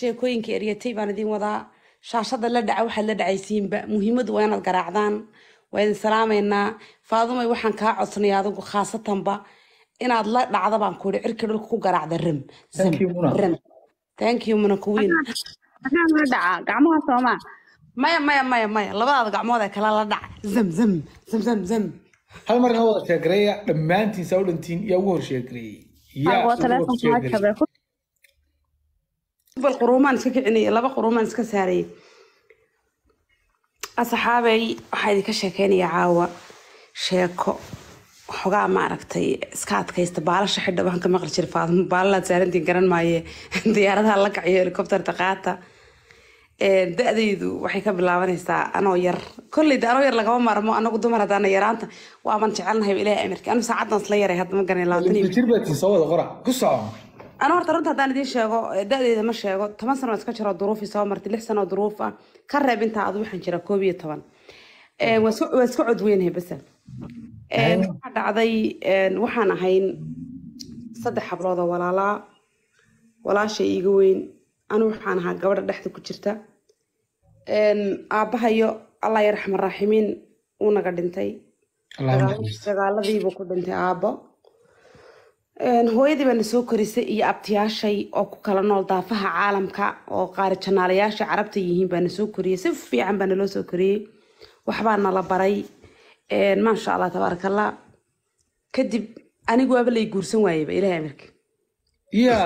sheekooyinka eryatay baan idin wadaa shaashada la dhaca waxaad la dhacaysiinba muhiimadu waa inaad garaacdaan waa idin salaamaynaa faadumay waxaan kaa codsnay adigu khaasatanba inaad la dhacda baan kuhi cirka dhulka ku garaacda ram thank you muna gacmaha soomaa maya maya maya maya labadaada gacmood kale la dhaca zam zam zam hal mar ina wada sheegareeya dhammaantiin saudhantiin yaa ugu hor sheegareeyey ku bal quruumaan iska kicinaya laba quruumaan iska saaraya asaxaabay waxaa idinka sheekeynayaa caawa sheeko xogaa ma iska adkaysta baalasha xidha waxaan ka maqli jira faadmo baalalaad saarantiin garan maaye diyaaradaha la kaciyo helikobterta qaata da-daydu waxay ka bilaabanaysaa anoo yar kolleyda anoo yar lagama maarmo anagu dumar haddaana yaraanta waaban jecelnahay ilaahay amirka anu saacadaas la yaray hadda ma garanay labaatan jir baad soo wada qora ku soco ana horta runta haddaan idiin sheego da-deeda ma sheego toban sano iska jiro duruufi soo martay lix sano duruuf ah ka reeb intaa adu waxaan jira koob iyo toban waa iska codweynahay basa waxaa dhacday waxaan ahayn saddex hablood walaalaa walaashay iiga weyn anu waxaan ahaa gabadha dhexda ku jirta aabahayo allah yarxama raaximiin uunaga dhintay dagaalladiibuu ku dhintay aabbo hooyadii baa nasoo korisay iyo abtiyaashay oo ku kala nool daafaha caalamka oo qaari janaalayaasha carabta yihiin baa nasoo koriyey si fiican baa naloo soo koriyey waxbaa nala baray maasha allah tabaarakallah kadib anigu waaba lay guursan waayeba ilaahay amirka ya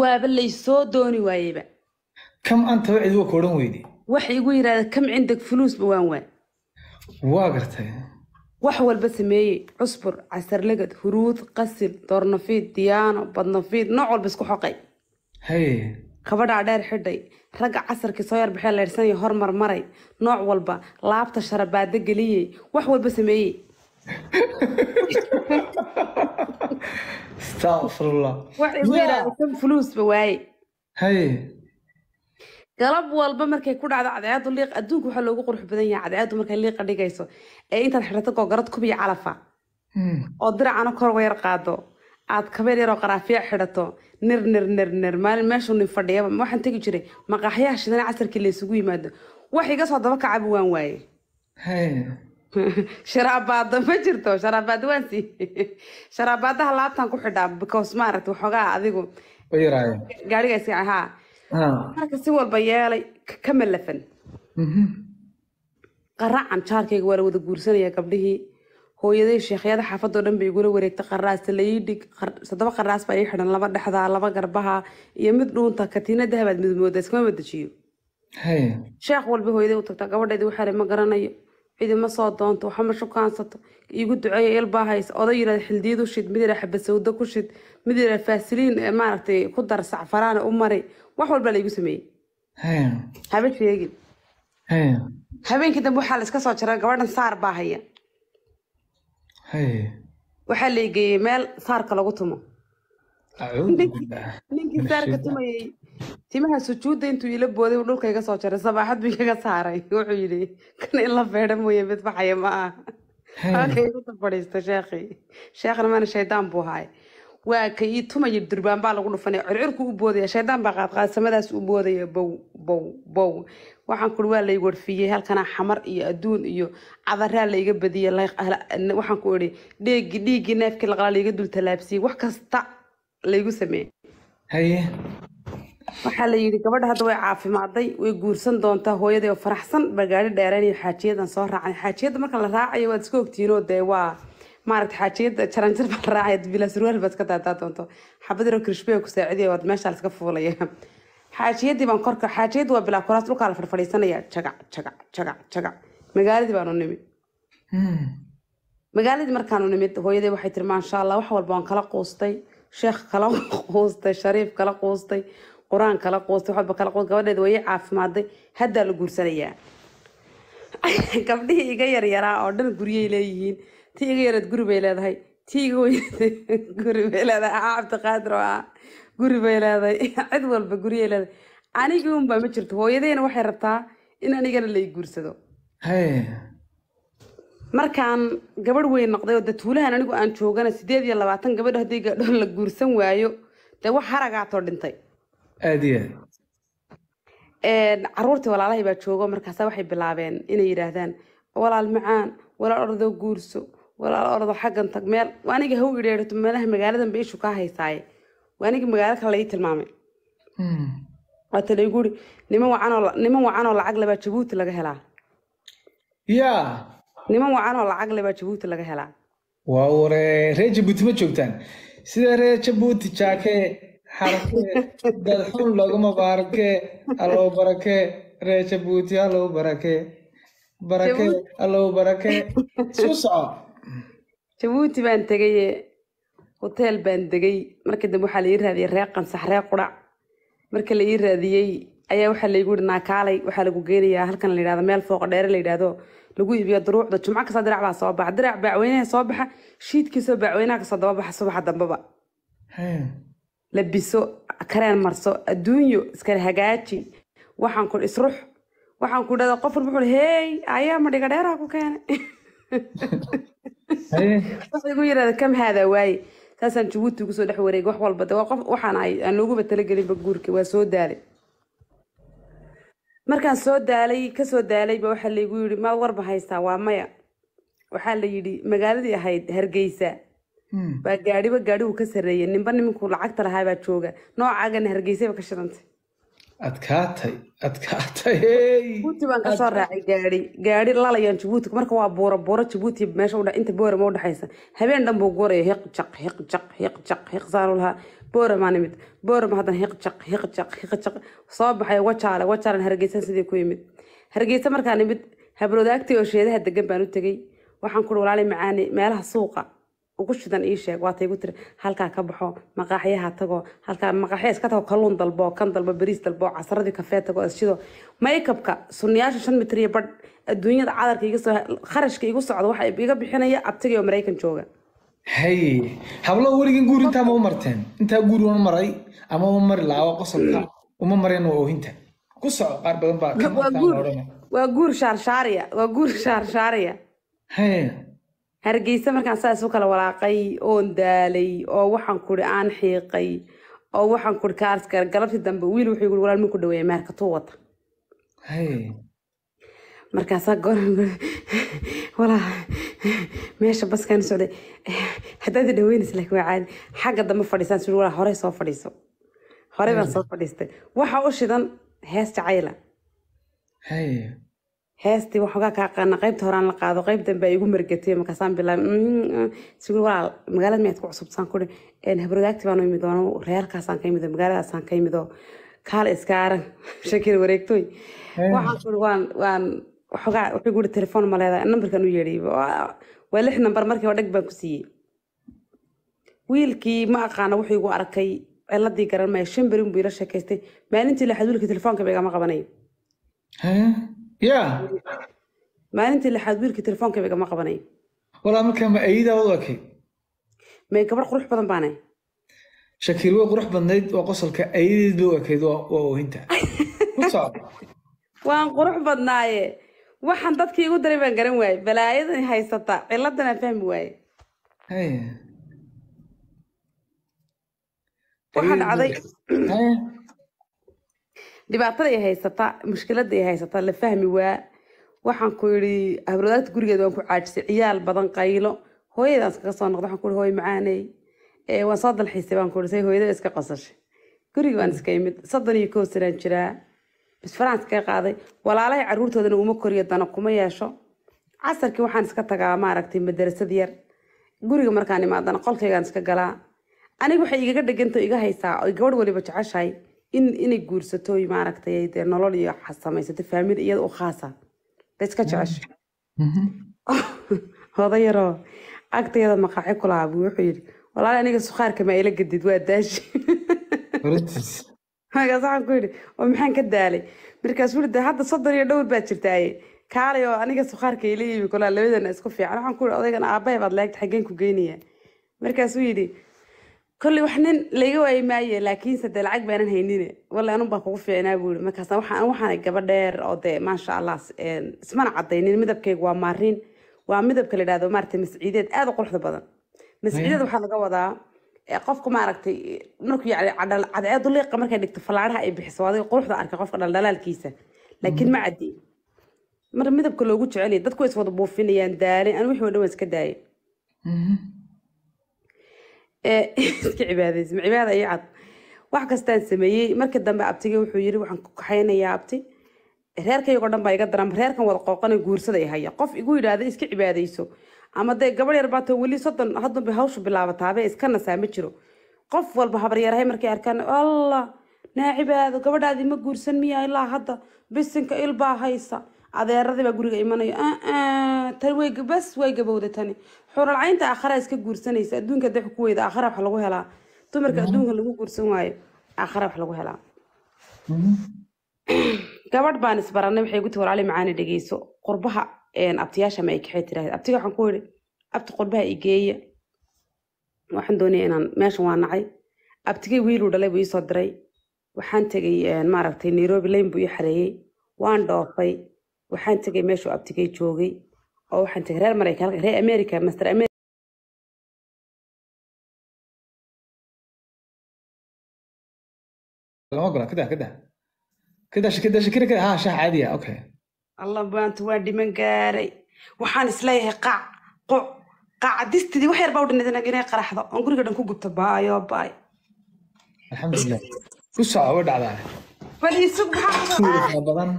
waaba lay soo dooni waayeba kam anta wax idigu koodhan weydi wax igu yidhaahda kam cindag fuluusba waan waa waa gartay wax walba sameeyey cusbur casarlegad huruud qasil doornafiid diyaano badnafiid nooc walba isku xoqay kabadhaa dheer xidhay ragga casarkii soo yarbaxee laydhsanaya hormar maray nooc walba laabta sharabaado geliyey wax walba sameeyey astaqfirullah wax igu waaye galab walba markay ku dhacdo cadceedu liiq adduunka waxaa loogu qurux badan yahay cadceedu markay liiqa dhigayso ee intaad xirata googarad kubiyo calafa hmm. oo diracana kor wayar qaado aad kabeel yaroo qaraafiya xidhato nir nir nir nir maalin meeshuu fadhiyaba waxaan tegi jiray maqaaxyaha shidana casarkii laysugu yimaado wax iga soo daba kacaba waan waaye sharaabaado ma jirto sharaabaado waan siiye sharaabaadaha laabtaan ku xidhaa because maaragta waxoogaa adigu gaarigaasi haa Ah. marka si walba yeelay ka malafan mm-hmm. qaracan jaarkayga waa la wada guursanaya gabdhihii hooyaday sheekhyada xaafadoo dhan bay igula wareegtay qaraasta layidhig toddoba qaraas baa xidhan laba dhexdaa laba garbaha iyo mid dhuunta katiina dahabaad midmooda iskama wadajiyo sheekh walba hooyaday u tagtaa gabadheedii waxaale ma garanayo cidi soo doonto waxa shukaansato iigu duceeya ilbaahaysa oday yidhahda xildiid shid mid yidhaa xabasawdo ku shid mid yidhaa faasiliin eh, maaragtay ku dar sacfaraana u mari wax walba laygu sameeyey haba sheegin habeenkii dambe waxaa la iska soo jaray gabadhan saar baa haya waxaa lay geeyey meel saarka lagu tumo ninkii saarka tumayay timaha sujuudda intuu ila booday uu dhulka iga soo jaray sabaaxad buu igaga saaray wuxuu yidhi kan in la feedha mooye mid baxaya ma aha halka igu fadhiisto sheekhi sheekhna mana shaydaan buu ahaay waa ka ii tumaya durbaan baa lagu dhufanaya circirku u boodaya shaydaan baa qaadqaadsamadaas u boodaya bow bow bow waxaan kuri waa lay warfiyey halkana xamar iyo adduun iyo cadaraa laiga badiyey waxaan ku idhi dheegi dhiiggii neefkii laqalaa laiga dul tallaabsiyey wax kasta laygu sameeyey haye waxaa la yidhi gabadha hadda way caafimaaday way guursan doontaa hooyadii oo faraxsan baa gaari dheereen iyo xaajiyadan soo raacnay xaajiyada marka la raacayo waad iska ogtihiinoo dee waa maaragta xaajiyada jaranjir baa raacay bila surwaal baad ka daadaa doonto xabad yaroo ku saaciday waad meeshaa laska fuulaya xaajiyadii baan korka xaajiyadu waa bilaa kuraas dhulkaa la farfadhiisanaya jagac jagac jagac jagac magaaladii baanu nimi magaaladii markaanu nimid hooyadey waxay tiri maasha allah wax walba waan kala quustay sheekh kala quustay shariif kala quustay qur-aan kala quustay wax walba kala quustay gabadheeda way caafimaaday haddaa la guursanayaa gabdhihii iga yaryaraa oo dhan guryay leeyihiin tiiga yareed guri bay leedahay tiiga guri bay leedahay aa cabdiqaadir oo ah guri bay leedahay cid walba guryay leedahay anigii unbaa ma jirto hooyadeyna waxay rabtaa in anigana la i guursado markaan gabadh weyn noqday oo dee tuulahan anigu aan joogana sideed iyo labaatan gabadh haddii gaadho la guursan waayo dee wax haragaatoo dhintay aad walaalahay baa joogo markaasa waxay bilaabeen inay yidhaahdaan walaal macaan walaal ordoo guurso walaalo ordo xaggan tag meel waaniga ha u idheerito meelaha magaaladan ba ka haysaaye waaniga magaalo kale laii tilmaamay hmm. waata laygu uri niman wacanoo niman wacanoo lacag lebaa jabuuti laga helaa ya niman wacanoo lacag lebaa jabuuti laga helaa waa ware reer jabuuti ma joogtaan sida reer jabuuti jaakee xarkee dadxun laguma baarkee allow barakee reer jabuuti allow barakee barakee allow barakee suu soco jabuuti baan tegaye hoteel baan degay marka dambe waxaa la raadiyay raadiyey reer qansax marka la ii raadiyey ayaa waxaa laygu yihi naakaalay waxaa lagu geynayaa halkan la yidhahdo meel fooqo dheere la yidhahdo lagu iibiyo duruucda jumco kasta dirac baa soo baxa dirac baacweynaha soo baxa shiidkiisoo baacweynaha kasoo daba baxa subaxa dambeba labiso kareen marso adduunyo iskala hagaaji waxaan ku isrux waxaan ku dhahda qofkan wuxuu hey ayaa madhiga dheeraha ku keenay igu eh. yirahda kam haadaa waaye saasaan jabuuti ugu soo dhex wareeg wax walba de waa qof waxaan ahay aan looguba talagelinba guurka waa soo daalay markaan soo daalay kasoo daalayba waxaa laygu yidhi maad warba haystaa waa maya waxaa la yidhi magaaladii ahayd hargeysa hmm. baa gaadhiba gaadhigu ka sarreeyay ninba nimankuu lacagta lahaa baa jooga noocaagana hargeysaba ka shirantay adkaatay adkaatay jabuuti baan kasoo raacay gaari gaari lalayaan jabuuti marka waa buuro buuro jabuuti meesha udha inta boore ma udhexaysa habeen dhan buu gurayo hiq jaq hiq jaq hiq jaq hiq saanu lahaa boore maa nimid boore ma hiq jaq hiq jaq hiq jaq soo baxay wajaale wajaalan hargeysan sidii ku yimid hargeysa markaa nimid habloodaagtii oo sheedaha degan baan u tegey waxaan ku dhi walaali meelaha suuqa ugashidan ii sheeg waata igu tiri halkaa ka baxo maqaaxyaha tago halkaa maqaaxya iska tago kalluun dalbo kan dalbo bariis dalbo casaradii kafee tago ashido maykabka sunniyaasha shan mitir badh adduunyada cadarka iga soo kharashka igu socda waxa iga bixinaya abtiga oo maraykan jooga hay hablo weligan guur intaa ma marteen intaa guur uma maray ama uma mari laawa qosolka uma mareen oohinta ku soco qaar badan baa waa guur shaarshaariya waa guur shaarshaariya hargeysa markaan saas u kala walaaqay oon daalay oo waxaan kuri aan xiiqay oo waxaan kuri kaarskar galabtii dambe wiil wuxuu yiri walaal minku dhaweeyay meerkatuu wata markaasaa goor walaa meesha baskaan socday haddaad dhaweynaysa laakiin waa caadi xagga dambe fadhiisaan suri walaa horey soo fadhiiso horey baan soo fadhiistay waxa u shidan heesta cayla heestii waxoogaa kaa qaana qaybta horaan la qaado qayb dambe ay igu margatay markaasaan bilaabay mm, mm, walaal magaalada miyaad ku cusubsaan kuri habarwadaagti baan imi reerkaasaan ka imido magaaladaasaan ka imido kaal iskaaran shakida wareegtoy waxaan kuri waan waan waxoogaa waxay guri telefoon ma leedahay nambarkan u yeedhay waa lix nambar markii waa dhag baan ku siiyey wiilkii ma aqaana wuxuu igu arkay ciladii garan maya shan berin buu ila sheekaystay maalintii la telefoonka ba igama qabanay maalintii lixaad wiilkii telefoonka igama qabanayo walaa markaa ma ayida wad arkay may gabar qurux badan baana shakiil way qurux badnayd waa qosolka ayideed bay u waa oohinta waan qurux badnaaye waxaan dadkii igu daray baan garan waaye balaayadan haysata ciladanaan fahmi waaye waxaa dhacday dhibaatada ay haysata mushkilada ay haysata la fahmi waa waxaan ku yiri habloodaagta gurigeed waan ku caajisay ciyaal badan qaylo hooyadan iskaga soo noqda waxaan ku hooy macaaney eh, waan soo dalxiisay baan ku say hooyada iska qosashay guriga waan iska imid soddon iyo kow jiraa bis faranskaga qaaday walaalahay carruurtoodana uma koriyo dana kuma yeesho casarkii waxaan iska tagaa maaragtay madarasad yar guriga markaan imaadana qolkaygaan iska galaa aniga waxay igaga dhiganta iga haysaa oy gabadh waliba jeceshahay in inay guursato maaragtay dee nolol iyo samaysato faamil iyada u khaasa da jecesho mm-hmm. oda yaroo agtayada maqaaci ku wuxuu yidhi walaali aniga sukhaarka ma ila gadid waa daashi markaas ku yidhi oo maxaan ka daalay markaas wuli de hadda soddon iyo dhowr baad jirtaaye kaalay oo aniga sukhaarka ila yimi kolaa labadana isku fiican waxaan ku yidhi odaygan aabbahay baad leegta xaggeen ku geynayaa markaasuu yidhi kolley wax nin laga waayi maaye laakiinse dee lacag baanan haynine walla anun baan kugu fiicnaa buu yihi markaasa waxaan waxaanay gaba dheer oo dee maasha allah eh, ismana caddaynin midabkaygu waa maariin waa midabka la yidhahdo maaragtay masciideed aada u quruxda badan masciideed waxaa laga wadaa eh, qofku maaragtay markuu yacni cadceedu liiqa markay dhigto fallaadhaha ay bixiso adiga quruxda arkay qofka dhaldhalaalkiisa laakiin ma caddi mar midabka loogu jecelaya dadku way iswada buufinayaan daalin anu wixii waa dhan waan iska daayay mhm. Eh, iska cibaadaysa macibaada iyo cad wax kastaan sameeyey markii dambe abtiga wuxuu yiri waxaan ku kaxaynayaa abti reerkaygoo dhan baa iga daran reerkan wada qooqana guursaday haya qof igu yidhaahda iska cibaadayso ama dee gabadh yar baato weli soddon haddunba hawshu bilaabataabe iska nasaa ma jiro qof walba habaryarahay markay arkaan allah naa cibaado gabadhaadii ma guursan miya ilaa hadda bisinka ilbaa haysa adeeradii guriga imanayo ah, ah, tan wayga bas way gabowda tani xuralcaynta aakharaa iska guursanaysa adduunka hadday xukuweyda aakhara wax lagu helaa dumarka mm-hmm. adduunka lagu guursan waayo aakhara wax lagu helaa mm-hmm. gabadh baan isbaranay waxay gu ti walaali macaani dhegeyso qurbaha abtiyaasha ma ay kaxay tiraahd abtiga waxaan ku yidhi abti qurbaha igeeya waxaan doonaya inaan meeshan waa nacay abtigay wiiluu dhalay buu iisoo diray waxaan tegay maaragtay nairobi layn buu ii xareeyey waan dhoofay waxaan tegay meeshuu abtigay joogay oo waxaan tegay reer maraykan reer america master america allah baanta waa dhiman gaaray waxaan isleeyahay qac quc qacdistidii wax yarba baa u inay qaraxdo oon guriga dhan ku gubto baayo oh, baay alxamdulilah ku soco dhacdaa bal isu badan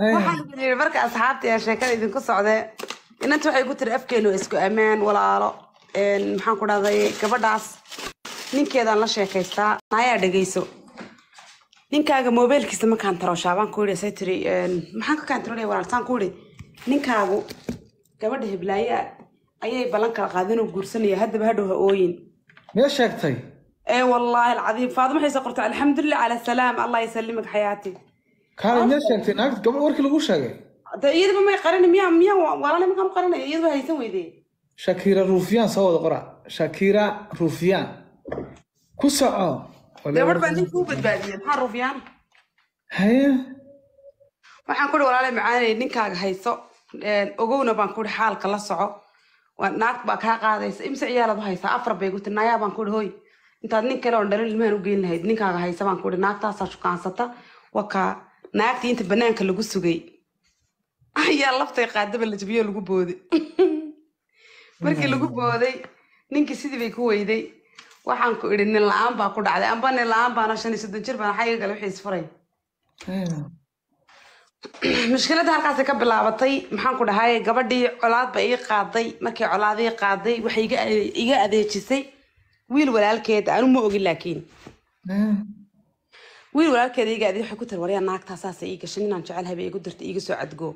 Eh. waxaan marka asxaabta ee sheekada idinku socdee inanta waxay ku tiri afkeenu isku ammaan walaalo maxaan ku dhahday gabadhaas ninkeedaan la sheekaystaa ayaa dhegeyso ninkaaga mobeelkiisa ma kaantarooshaa baan say tiri maxaan ka kaantarolaya walaal saan ku yidhi ninkaagu gabadha hiblaaye ayay ballan kala qaadin oo guursanaya haddaba hadhow ha ooyin mee sheegtay ee wallaahi alcadiim faadimo qortay alxamdulilah calaa salaam allah yasalimak xayaati kaadadna sheegtay naagt gabadh warkii lagu sheegay may qarin miya miya walaalay markaan qarinaya haysan weyde shakira ruufiyaan soo wada qora shakira ruufiyaan ku soco haya waxaan kuhi walaalay macaanay ninkaaga hayso ogowna baan kuhi xaalka la soco naag baa kaa qaadaysa imse ciyaalaad u haysaa afar bay guti nayaa baan kuhi hoy intaad nin kale oo dhalin ilmahan u geyn lahayd ninkaaga haysa baan kuhi naagtaasaa shukaansata wakaa naagtii inta banaanka lagu sugay ayaa laftay qaadaba la jabiyo lagu booday markii lagu booday ninkii sidii bay ku weyday waxaan ku idhi nin la-aan baa ku dhacday amba nin la-aan baana shan iyo soddon jir baan xaga gale wixii isfaray mushkiladda halkaasi ka bilaabatay maxaan ku dhahay gabadhii colaadba ii qaaday markii colaadii qaaday waxay iga adeejisay wiil walaalkeed aanu ma ogin laakiin wiil walaalkeeda iga adi waxay ku tiri waryaa naagtaa ii gashin inaan jecel igu dirta iiga soo cadgoo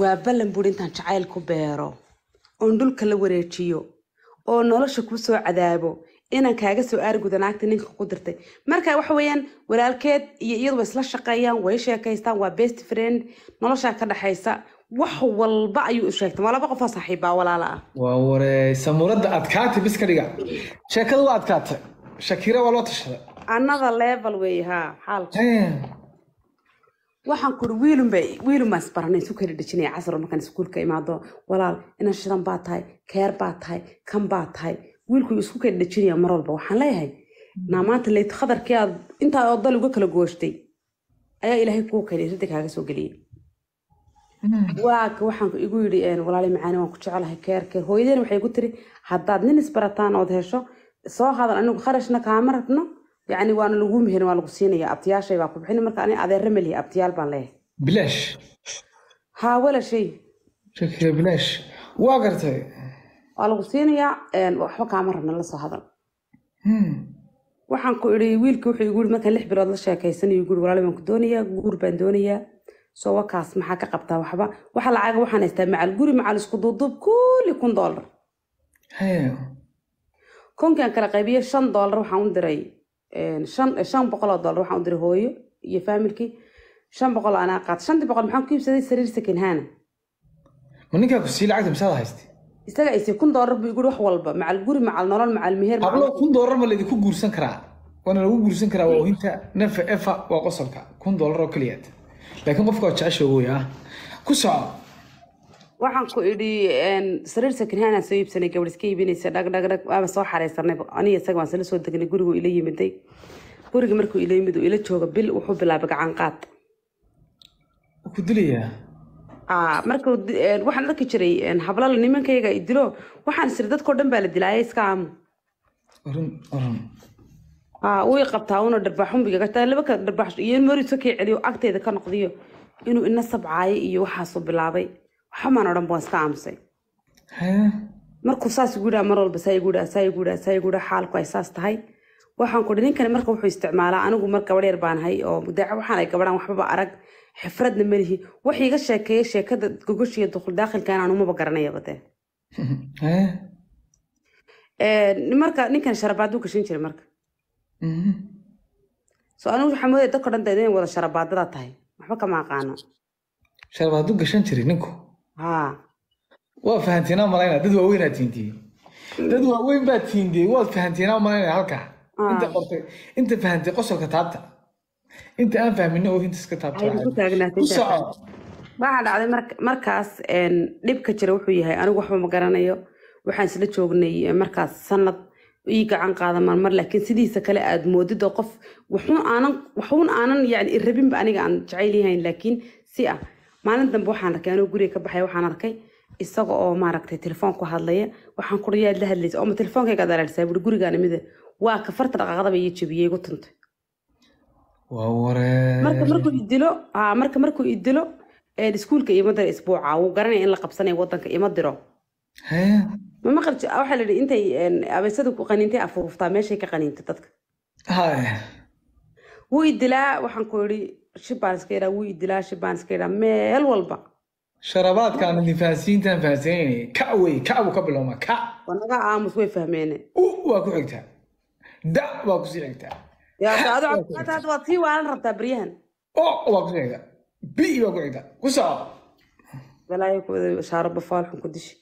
waa ballan buuri intaan jacayl ku beero oon dhulka la wareejiyo oo nolosha ku soo cadaabo inaan kaaga soo aarguda naagta ninka ku dirtay marka waxa weeyaan walaalkeed iyo iyaduba isla shaqeeyaan way sheekaystaan waa best friend noloshaa ka dhaxaysa wax walba ayuu sheegtay waa laba qofoo saaxiibbaa walaala ah waa waree samuuradda adkaatay biska dhiga sheekada waa adkaatay shakira waa loo tashaday another level wey haa xaalka waxaan kuri wiilun ba wiilun isbaranay isu kala casaro markaan iskuulka imaado walaal inan shidan baa tahay keer baa tahay kan baa tahay wiilku isku kala dhejinaya mar walba waxaan leeyahay naa maanta leyt khadarkii aad intaa odal uga kala gooshtay ayaa ilaahay kuu keenay rida kaaga soo geliyay waaka waxaan igu yidhi walaali macaani waan ku jecelahay keer keer hooyadeen waxay gu tiri haddaad nin isbarataan ood hesho soo qaadan anigu kharashna kaama rabno yani waana lagu mehin waa lagu siinaya abtiyaashay baa ku bixin marka ani adeerra melihi abtiyaal baan leeyahay bilaash haa walashay bilaash waa gartay waa lagu siinayaa waxba kaama rabna la soo hmm. waxaan ku idhi wiilkii wuxuu igu yiri markaan lix bilood la sheekaysanayo guri walaali baan ku doonayaa guur baan doonayaa soo wakaas maxaa ka qabtaa waxba waxa lacaga waxaan haystaa macal guri macal isku duuduub kulli kun doolar konkan kala qaybiyo shan dolar waxaan u diray shan boqoloo dolar waxaan u diray hooyo iyo faamilkii shan boqol anaa qaat shantii boqol maxaan ku iibsaday sariir second ma ninkaa ku sii lacagta misaad haystay isaga aysi kun doolar buu igu wax walba macal guri macal nolol macal meher kun doolar ma laydinku guursan karaa waana lagu guursan karaa waa ohinta nefa efa waa qosolka kun doolar oo keliyaad laakiin qofka oo jecesha ku soco waxaan ku idhi sariir sakinhaanaan soo iibsanay gabadh iska iibinaysa dhagdhagdhag waaba soo xaraysanay aniga isaga waan sala soo degnay gurigu ila yimiday guriga markuu ila yimid uu ila jooga bil wuxuu bilaabay gacan qaad ku dilayaa marka waxaan arki jiray hablal nimankayga idilo waxaan isiri dadkao dhan baa la dilaaya iska aamu way qabtaa una dharbaaxunbigataa laba kala dharbaax kii celiyo agteeda ka noqdiyo inuu ina sabcaayo iyo waxaasuu bilaabay xamaan odhan baan iska aamusay markuu saas igu yidhaa mar walba saa igu yidhaa saa igu yidhaa saa igu yidhaa xaalku ay saas tahay waxaan ku dhi ninkani marka wuxuu isticmaalaa anigu mar gabadh yar baan hay oo daaca ah waxaan ay gabadhaan waxbaba arag xifradna melihi wax iga sheekeeya sheekada gogoshiga duqul daakhilka umaba garanayaba dee marka ninkani sharabaaduu gashan jiray marka mm-hmm. so anigu waxaa moodaya dadka dhan da idin wada sharabaadada tahay waxba kama aqaano sharabaaduu gashan jiray ninku waa fahanteena malayna dad waaweynaad tiindiyey dad waaweyn baad tiindiyey waad fahanteena malayna halkaa inta qortay inta fahantay qosolka taabta inta aan fahmino oo hintas ka taabtawaxaa dhacday markaas dhibka jira wuxuu yahay anigu waxba ma garanayo waxaan isla joognay eh, markaas sanad ii gacan qaada marmar laakiin sidiisa kale aad moodid oo qof waxuun aanan waxuun aanan yani irabinba aniga aan jecayl laakiin si ah maalin dambe waxaan arkay anoo guriga ka baxay waxaan arkay isaga oo maaragtay telefoonku hadlaya waxaan kuri la hadlaysa ooma telefoonkayga dalaalisaa buri gurigaana mida waa ka farta dhaqaaqadaba iyo jebiyey igu tuntay marka markuu idilo marka markuu idilo iskuulka ima diro isbuuca wuu garanaya in la qabsanayo wadanka ima diro mama qabti ah, waxaa la intay abeysada ku qaniintay afuuruftaa meeshay ka qaniintay dadka wuu idilaa waxaan ku yidhi shibaanskayda wuu idilaa shibaanskayda meel walba sharabaadkaan idin fahansiintaan fahansiinayna ka wey ka buu ka bilooma ka wanaga aamus way fahmeene u waa ku xigtaa da waa kusii xigtaa waad sii waalan rabtaa baryahan o waa kusii xigtaa bi waa ku xigtaa ku soco walaayo kuwada ku dishi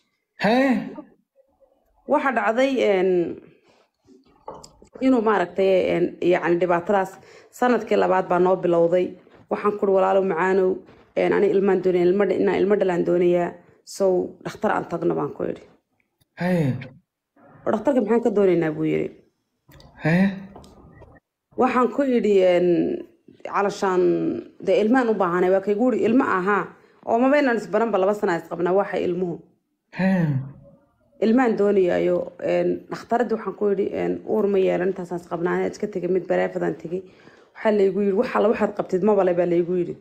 hee waxa dhacday inuu maaragtay yani dhibaatadaas sanadkii labaad baa noo bilowday waxaan kuri walaalow macaanow ani ilmaan doonaya ilmadha inaan ilmo dhalaan doonayaa sow dhakhtar aan tagno baan ku idhi dhakhtarka maxaan ka doonaynaa buu yidhi waxaan ku idhi calashaan dee ilmaan u baahanay waa kaygu uri ilmo ahaa oo maba inaan isbaranba laba sana isqabnaa waxa ilmuhu ilmaan doonayaayo dhakhtaradii waxaan ku idhi uur ma yeelan intaasaan isqabnaa inaan iska tegay mid bareefadan tegay waxaa laygu yidhi waxaad qabtid mabale baa laygu yidhi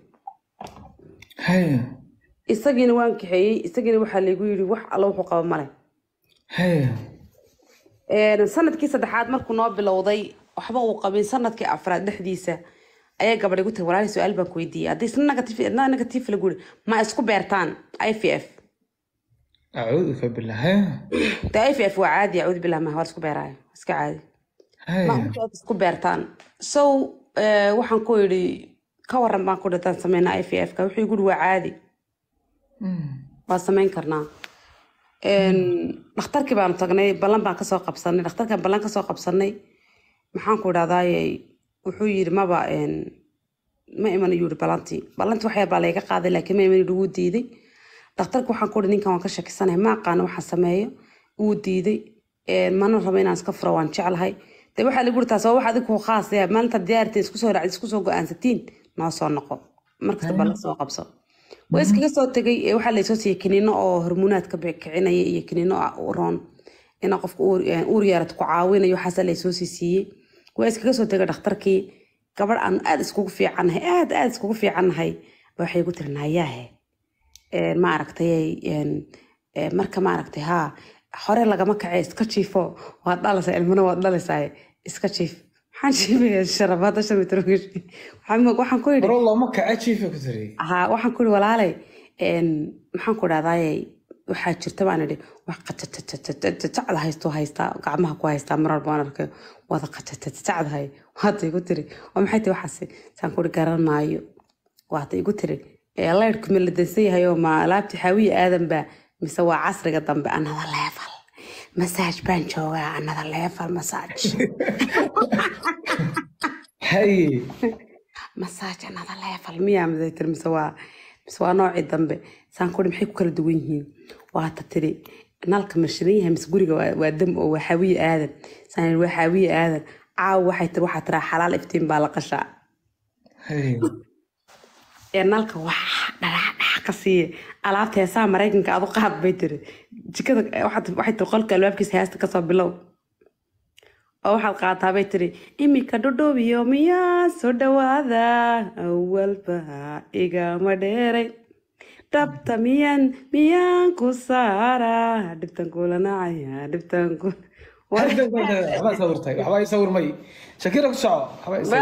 isagiina waan kaxeeyey isagiina waxaa laygu yidhi wax alla wuxuu qaba male sanadkii saddexaad markuu noo bilowday waxba uu qabin sanadkii afraad dhexdiisa ayaa gabadh igu tiri su-aal baan ku weydiiyey haddii isna negative idna lagu yidhi ma isku beertaan i v f acuudu ka de i v f waa caadi acuudu bilah ma waa isku beeraayo iska caadi ma isku beertaan so Eh, waxaan ku yidhi ka waran baan ku dhataan sameynaa i v f ka wixii guri waa caadi hmm. waa sameyn karnaa dhakhtarkii baanu tagnay ballan baan kasoo qabsanay dhakhtarkaan ballan kasoo qabsanay maxaan ku wuxuu yidhi maba ma iman yuri balantii balantii waxyar baa layga qaaday laakiin ma iman wuu diiday dhakhtarka waxaan ku ihi ninkan waan ka shakisanahay ma aqaano waxaan sameeyo wuu diiday mana rabo inaan iska furo waan jeclahay de waxaa lagu urtaa sabab wax adinku khaas yahay maalinta diyaarta iskusoo raacd iskusoo go-aansatiin noo soo noqo markasta baa lasoo qabso waa iskaga soo tegay waxaa laysoo siiyey kiniino oo hormuunaad kicinaya iyo kiniino ah, roon ina qofka uur yaarad ku caawinayo waxaasa laysoo sii siiyey waa iskaga soo tegay dhakhtarkii gabadh aanu aad iskugu fiicannahay aad aada iskugu fiicannahay waxay gu tirinayaahe maaragtay marka maaragtay haa hore lagama kacay iska jiifo waad dhalasa ilmana waad dhalisaa iska jiif maxaan jiifaya sharabaadashan waxaan ku walaalay maxaan ku idhahdaayey waxaa jirta baan idhi wax qatatatatatacda haystuu haystaa gacmaha ku haystaa marar baan arkayo wada qatatatacdahay waata igu tiri oo maxay tii waxaasi saan ku garan maayo waata igu tiri laydhku ma la dansan yahay oo ma alaabti xaawiya aadan baa mise waa casriga dambe anada level masaaj baan joogaa anada level masaaj masaaj anada level miyaa madaytir mise waa mise waa noocii dambe saan kuhi maxay ku kala duwan yihiin waata tiri nalka ma shiran yahay mise guriga waa dam oo waa xaawiye aadan saan waa xaawiye aadan caaw waxay tiri waxaa tiraa xalaal iftiin baa la qashaa ee nalka waa dharax ka alaabta heesaha maraykanka aad u qaad bay tiri jikada waxay tiri qolka albaabkiisa heesta kasoo bilow oo waxaad qaataa bay tiri iminka dhudhubiyo miyaa soo dhawaada awalba igama dheeray dhabta miyaan miyaan ku saaraa dhibtan kulanacaya dhibtan kula wabaa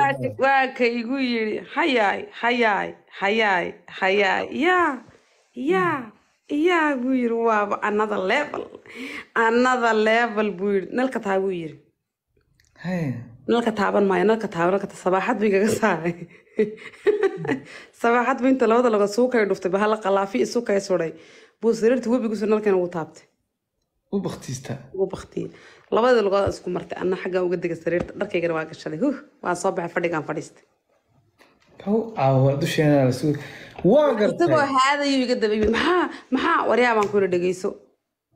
waa ka igu yidhi hayaay hayaay hayaay hayaay yaa yaa yaa buu yidhi waaba another level another level buu yidhi nalka taa buu yidhi nalka taaban maayo nalka taaban nalka sabaaxad buu igaga saaray sabaaxad buu inta labada lagood suukay dhuftay bahala qalaafi isukay suday buu sariirta webigusu nalkana wuu taabtay wuu baktiistaa wuu baktiye labada lugood isku martay ana xagga uga dega sariirta dharkaygana waa gashaday huh waan soo baxay fadhigaan fadhiistay isagoo haadayu iga daba maxaa maxaa waryaa baan kuyidhi dhegeyso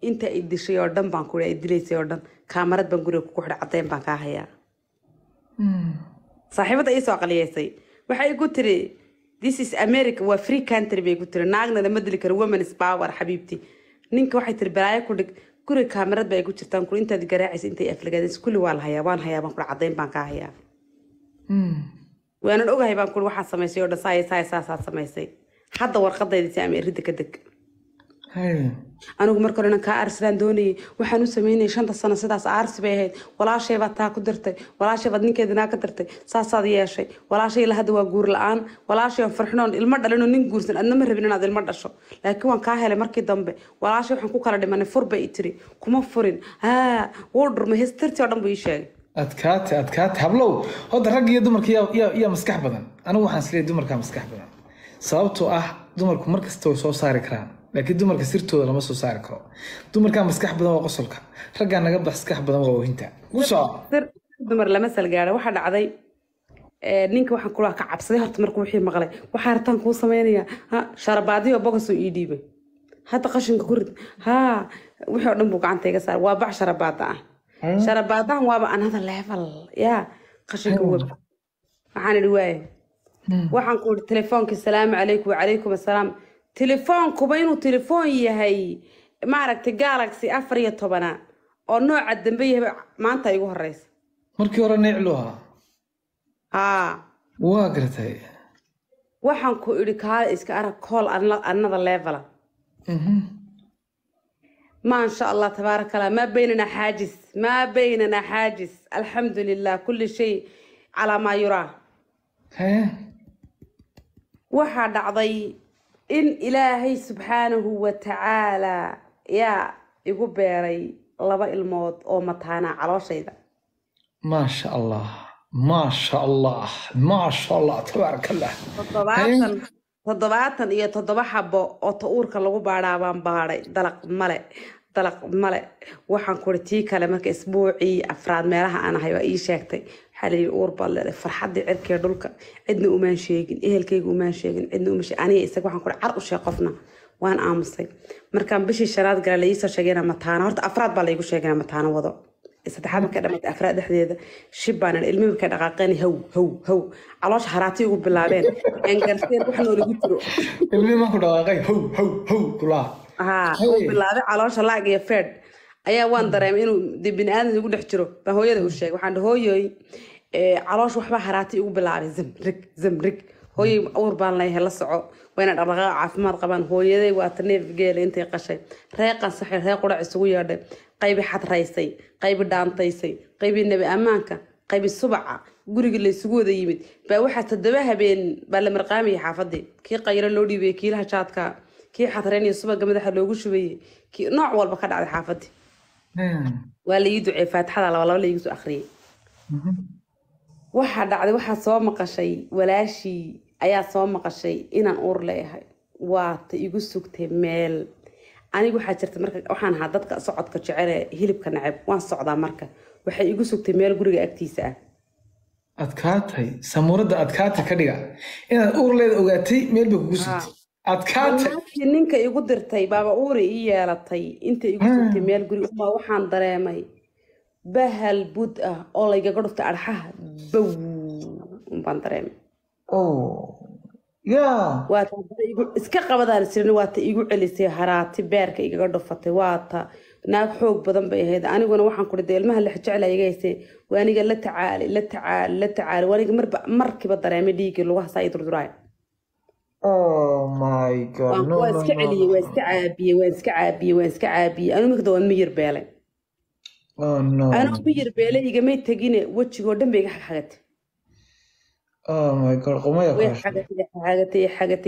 inta i dishay oo dhan baan kuyidhi ay dilaysay oo dhan kaamarad baan guriga kugu xidhay caddeyn baan kaa hayaa hmm. saaxiibadda iisoo qaliyaysay waxay ku tiri this is america waa free country bay ku tiri naagna lama dili karo women's power xabiibti ninka waxay tiri balaayo ku dhig guriga kaamirad ba ay ku jirtaan kul intaad garaacaysa intay aflagaadaysa kulli waa la hayaa waan hayaa baan kula caddayn baan kaa hayaa hmm. waanan ogahay baan kuli waxaan samaysay oo dhan saaya saaya saasaa samaysay hadda warqadayda ama eridda ka deg anigu marka orena kaa aarsidaan doonaya waxaan u sameynayay shanta sano sidaas aarsi bay ahayd walaashay baad taa ku dirtay walaashay baad ninkeedinaa ka dirtay saasaad yeeshay walaashay ila hadda waa guur la-aan walaashay aan farxinoon ilmo dhalinoo nin guursan adna rabin inaad ilmo dhasho laakiin waan kaa helay markii dambe walaashay waxaan ku kala dhimanay fur bay i tiri kuma furin haa wuu dhurmay hestartii oo dhan buu ii sheegay adkaate adkaate hablow hodda rag iyo dumarka yaa maskax badan anigu waxaan isleeyay dumarkaa maskax badan sababtoo ah dumarku mar way soo saari karaan laakiin dumarka sirtooda lama soo saari karo dumarkaa maskax badan waa qosolka raggaa naga maskax badan waa oohinta dumar lama salgaaro waxaa dhacday eh, ninka waxaan kula ka cabsaday horta marka wixii maqlay waxaa hartaan kuu samaynayaa sharabaadiyo bokasoo ii dhiibay hadda qashinka ku rid wixii oo dhan buu gacanta saar waa bax sharabaada ah hmm. sharabaadahan waaba anada level yaa qashinka web waxaan idhi waaye hmm. waxaan ku idhi telefoonkii calaykum wacalaykum assalaam telefoonkuba inuu telefoon yahay maaragtay galaxy afar iyo tobanaa oo nooca dambe yahaba maanta igu horeysa markii hore neeclu ahaa haa waa gartay waxaan ku idhi kaala iska arag kool another levela mm-hmm. maasha allah tabaaraka maa baynanaa xaajis maa baynana xaajis alxamdu lilah kulli shay calaa maa yuraa waxaa dhacday in ilaahay subxaanahu watacaalaa yaa igu beeray laba ilmood oo mataanaa calooshayda maasha allah maasha allah maasha allah tabaarakallah toddobaatan toddobaatan iyo toddoba xabo oo ta-uurka lagu baadhaa baan baadhay dalaq male dalaq male waxaan kuri tii kale marka isbuucii afraad meelaha aan ahay waa ii sheegtay xalay uur farxadii cirkee dhulka cidna umaan sheegin ehelkeyga umaan sheegin cidna uma sheegin aniga isaga waxaan kuri car u qofna waan aamusay markaan bishii shanaad gala laiisoo sheegayna mataana horta afraad baa laygu sheegayna mataana wado saddexaad markaa dhamatay afraad dhexdeeda shib baanan ilmi markay dhaqaaqeen haw haw haw caloosha haraati ugu bilaabeen engarseen wax loolagu jiro ilmi maku dhaqaaqay haw haw haw kulaa haa u bilaabay caloosha laag iyo feedh ayaa waan dareemay inuu de bani-aadan igu dhex jiro baan hooyada u sheegay waxaan hooyoy eh, caloosh waxbaa haraatay igu bilaabay zamrig zamrig hooyey awr baan leeyahay la soco waa inaan caafimaad qabaan hooyaday waata neef intay qashay reeqan saxir reeq qudhac isugu yeedhay qaybi xadraysay qaybi dhaantaysay qaybi nebi ammaanka qaybi subaca guriga laysugu wada yimid baa waxaa toddoba habeen baa la marqaamayay xaafadii kii qayro loo dhiibiyey kiilaha jaadka kii xadreynaya subaga madaxa loogu shubeeyey nooc walba ka dhacday xaafadii Mmm. waa la ii duceey faatixada labalaba la soo akriyey mm-hmm. waxaa dhacday waxaa soo maqashay walaashii ayaa soo maqashay inaan uur leeyahay waata igu sugtay meel aniga waxaa jirta marka waxaan ahaa dadka socodka jecele hilibka nacab waan socdaa marka waxay igu sugtay meel guriga agtiisa ah adkaatay samuuradda adkaata ka dhiga inaad uur leeda ogaatay meel bay kugu sugtay adkaatay ninka igu dirtay baaba uuri ii yeelatay inta igu dirtay hmm. meel guri uma waxaan dareemay bahal bud ah oo laygaga dhufta arxaha bow umbaan dareemay oh, iska qabadaan sirin waata igu celisay haraati beerka igaga dhufatay waata naag xoog badan bay ahayd aniguna waxaan ku dhida ilmaha lex jecla iga haysay waaniga la tacaali la tacaali la tacaali waaniga marba markiiba dareemay dhiigii lugahasaa i durduraay waan oh igamay tegine wejigoo dhan ba iga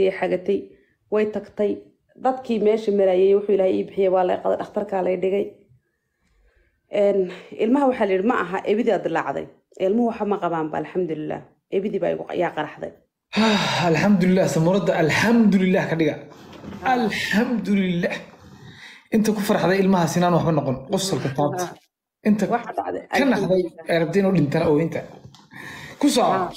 oh way tagtay dadkii meesha marayay wuxuu ilahay ii bixiyay waa lay dhakhtarkaa lay dhigay ilmaha waxaa la yidhi ma aha ebidii a ilmuhu waxba ma qabaanba ba alxamdulilah ebidii baa yaa qaraxday alxamdulilah samurada alxamdulilah ka dhiga alxamdulilah inta ku farxday ilmahaas inaan waxba noqon qosalka taabta ah. inta ka naxday rabta inuu dhintana ooyinta ku soco ah.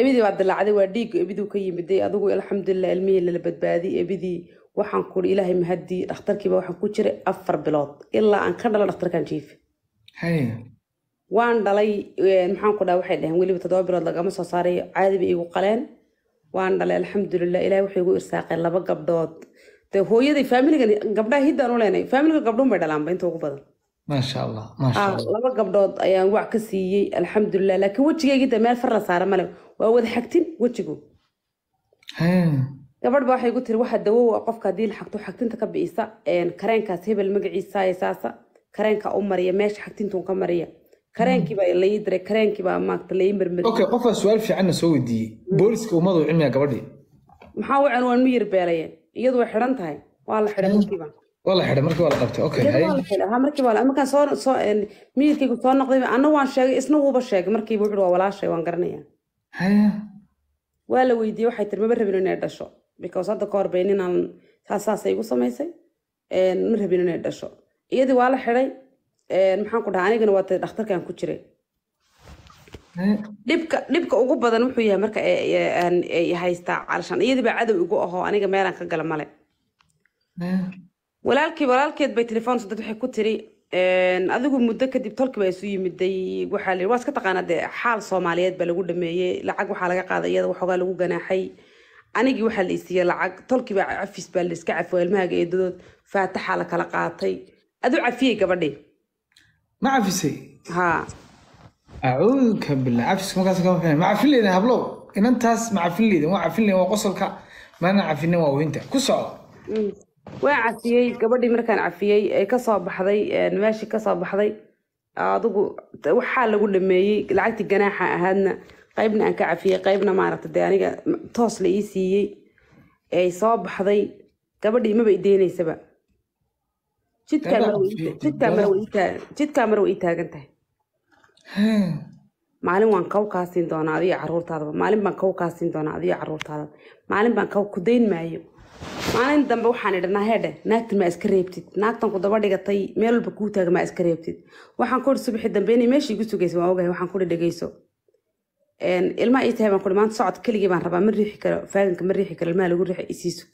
ebidii waa dilaacday waa dhiig ebiduu ka yimid adigu alxamdulilah ilmihii lala badbaadiy ebidii waxaan kuri ilaahay mahadii dhakhtarkiiba waxaan ku jiray afar bilood ilaa aan ka dhalo dhakhtarkan jiifa waan dhalay eh, maxaan ku dhaha waxay dhaheen weliba toddoba bilood lagama soo saaray caadiba igu qaleen waan dhalay alxamdulilah ilahay wuxuu igu irsaaqay laba gabdhood dee hooyaday faamiligan gabdhaha hiddaan u leenahay faamiliga gabdhuun bay dhalaanba inta ugu badan ah, laba gabdhood ayaan wac ka siiyey alxamdulilah laakiin wejigayga dee meel farla saara male waa wada xagtin wejigu gabadh ba waxay igu tiri waxa dawowa qofka haddii la xagto xagtinta ka bi'isa kareenkaas hebel magaciisa saasa kareenka u mariya meesha xagtintuun ka mariya kareenkiibaa lai diray kareenkiibaa maata lai marmar qofaa su-aal fiicanna soo weydiiyey mm. booliska umadu cilmiga gabadhii maxaa wacan waan ma yarbeelayeen iyadu way xidhan tahay waa la xidhay markiiba waa la xidhay markii waa la qabtay okay markii waa markaan soo soo miyirkaygu waan sheegay isna wuuba sheegay markiiba wuxuu waa walaashay waan garanaya waa la weydiiyey waxay tiri maba rabin inay dhasho because hadda ka bay ninaan saas saasay igu samaysay ma rabin inay dhasho iyadii waa la xidhay maxaan ku dhaha anigana waa tay dhakhtarkan ku jiray eh. dhibka dhibka ugu badan wuxuu yahay marka haystaa calashan iyadii cadow igu ahoo aniga meelaan ka gala male eh. walaalkii walaalkeed bay telefoon sodad waxay ku tiri adigu muddo kadib tolkii baa isu yimiday waxaa la waa iska taqaanaa dee xaal soomaaliyeed baa lagu dhameeyey lacag waxaa laga qaaday iyada waxoogaa lagu ganaaxay anigii waxaa la isiiyey lacag tolkii baa cafis baa la iska cafo ilmahaaga eedadood faataxaa la kala qaatay aduu cafiyey gabadhii ma cafisay acuuduka bila cafis hablow inantaas ma cafin leydin waa cafin leydin waa qosolka maana cafinin waa uhinta ku soco mm. waan cafiyey gabadhii markaan cafiyey ee kasoo baxday meeshii kasoo baxday adugu waxaa lagu dhameeyey lacagtii ganaaxa ahaadna qaybna aan ka cafiyey qaybna maaragta dee aniga toos la ii siiyey ay soo baxday gabadhii maba ideeneysaba jidkaa mar way ii taagan tahay maalin waan kaw kaa doonaa adiyo caruurtaadaba maalin baan kaw kaa doonaa adiyo caruurtaadaba maalin baan kaw ku dayn maayo maalin dambe waxaan idhanaa heedhe naagtan maa iska reebtid naagtan ku daba dhigatay meel walba kuu taaga maa iska reebtid waxaan kuhi subaxi dambe inay meeshii igu sugaysa waan ogahay waxaan kuhi dhegeyso ilmaa ii tahay baan kuhi maanta socod keligii baan rabaa ma riixi karo faaganka ma riixi karo ilmaha lagu riixi isiiso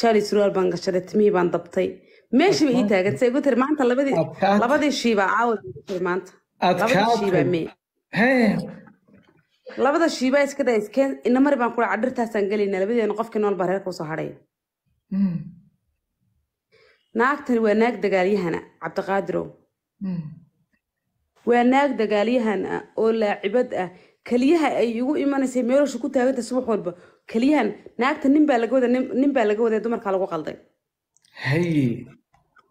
shaali surwaal baan gashaday timihii baan dabtay meeshii ba ii taagantay igu tiri maanta labadii labadii shiibaa caawa maanta labadii shiibaa mee labada shiibaa iska iskeen inamari baan kula cadhirtaasaan gelayna labadeena qofkii nool baa reerka usoo hadhaya hmm. naagtani waa naag dagaalyahana cabdiqaadirow hmm. waa naag dagaalyahan ah oo laacibad ah eh, keliyaha ay eh, igu imanaysay meelosha ku taaganta subax walba keliyahan naagta nin baa laga wada nin baa laga waday dumarkaa lagu qalday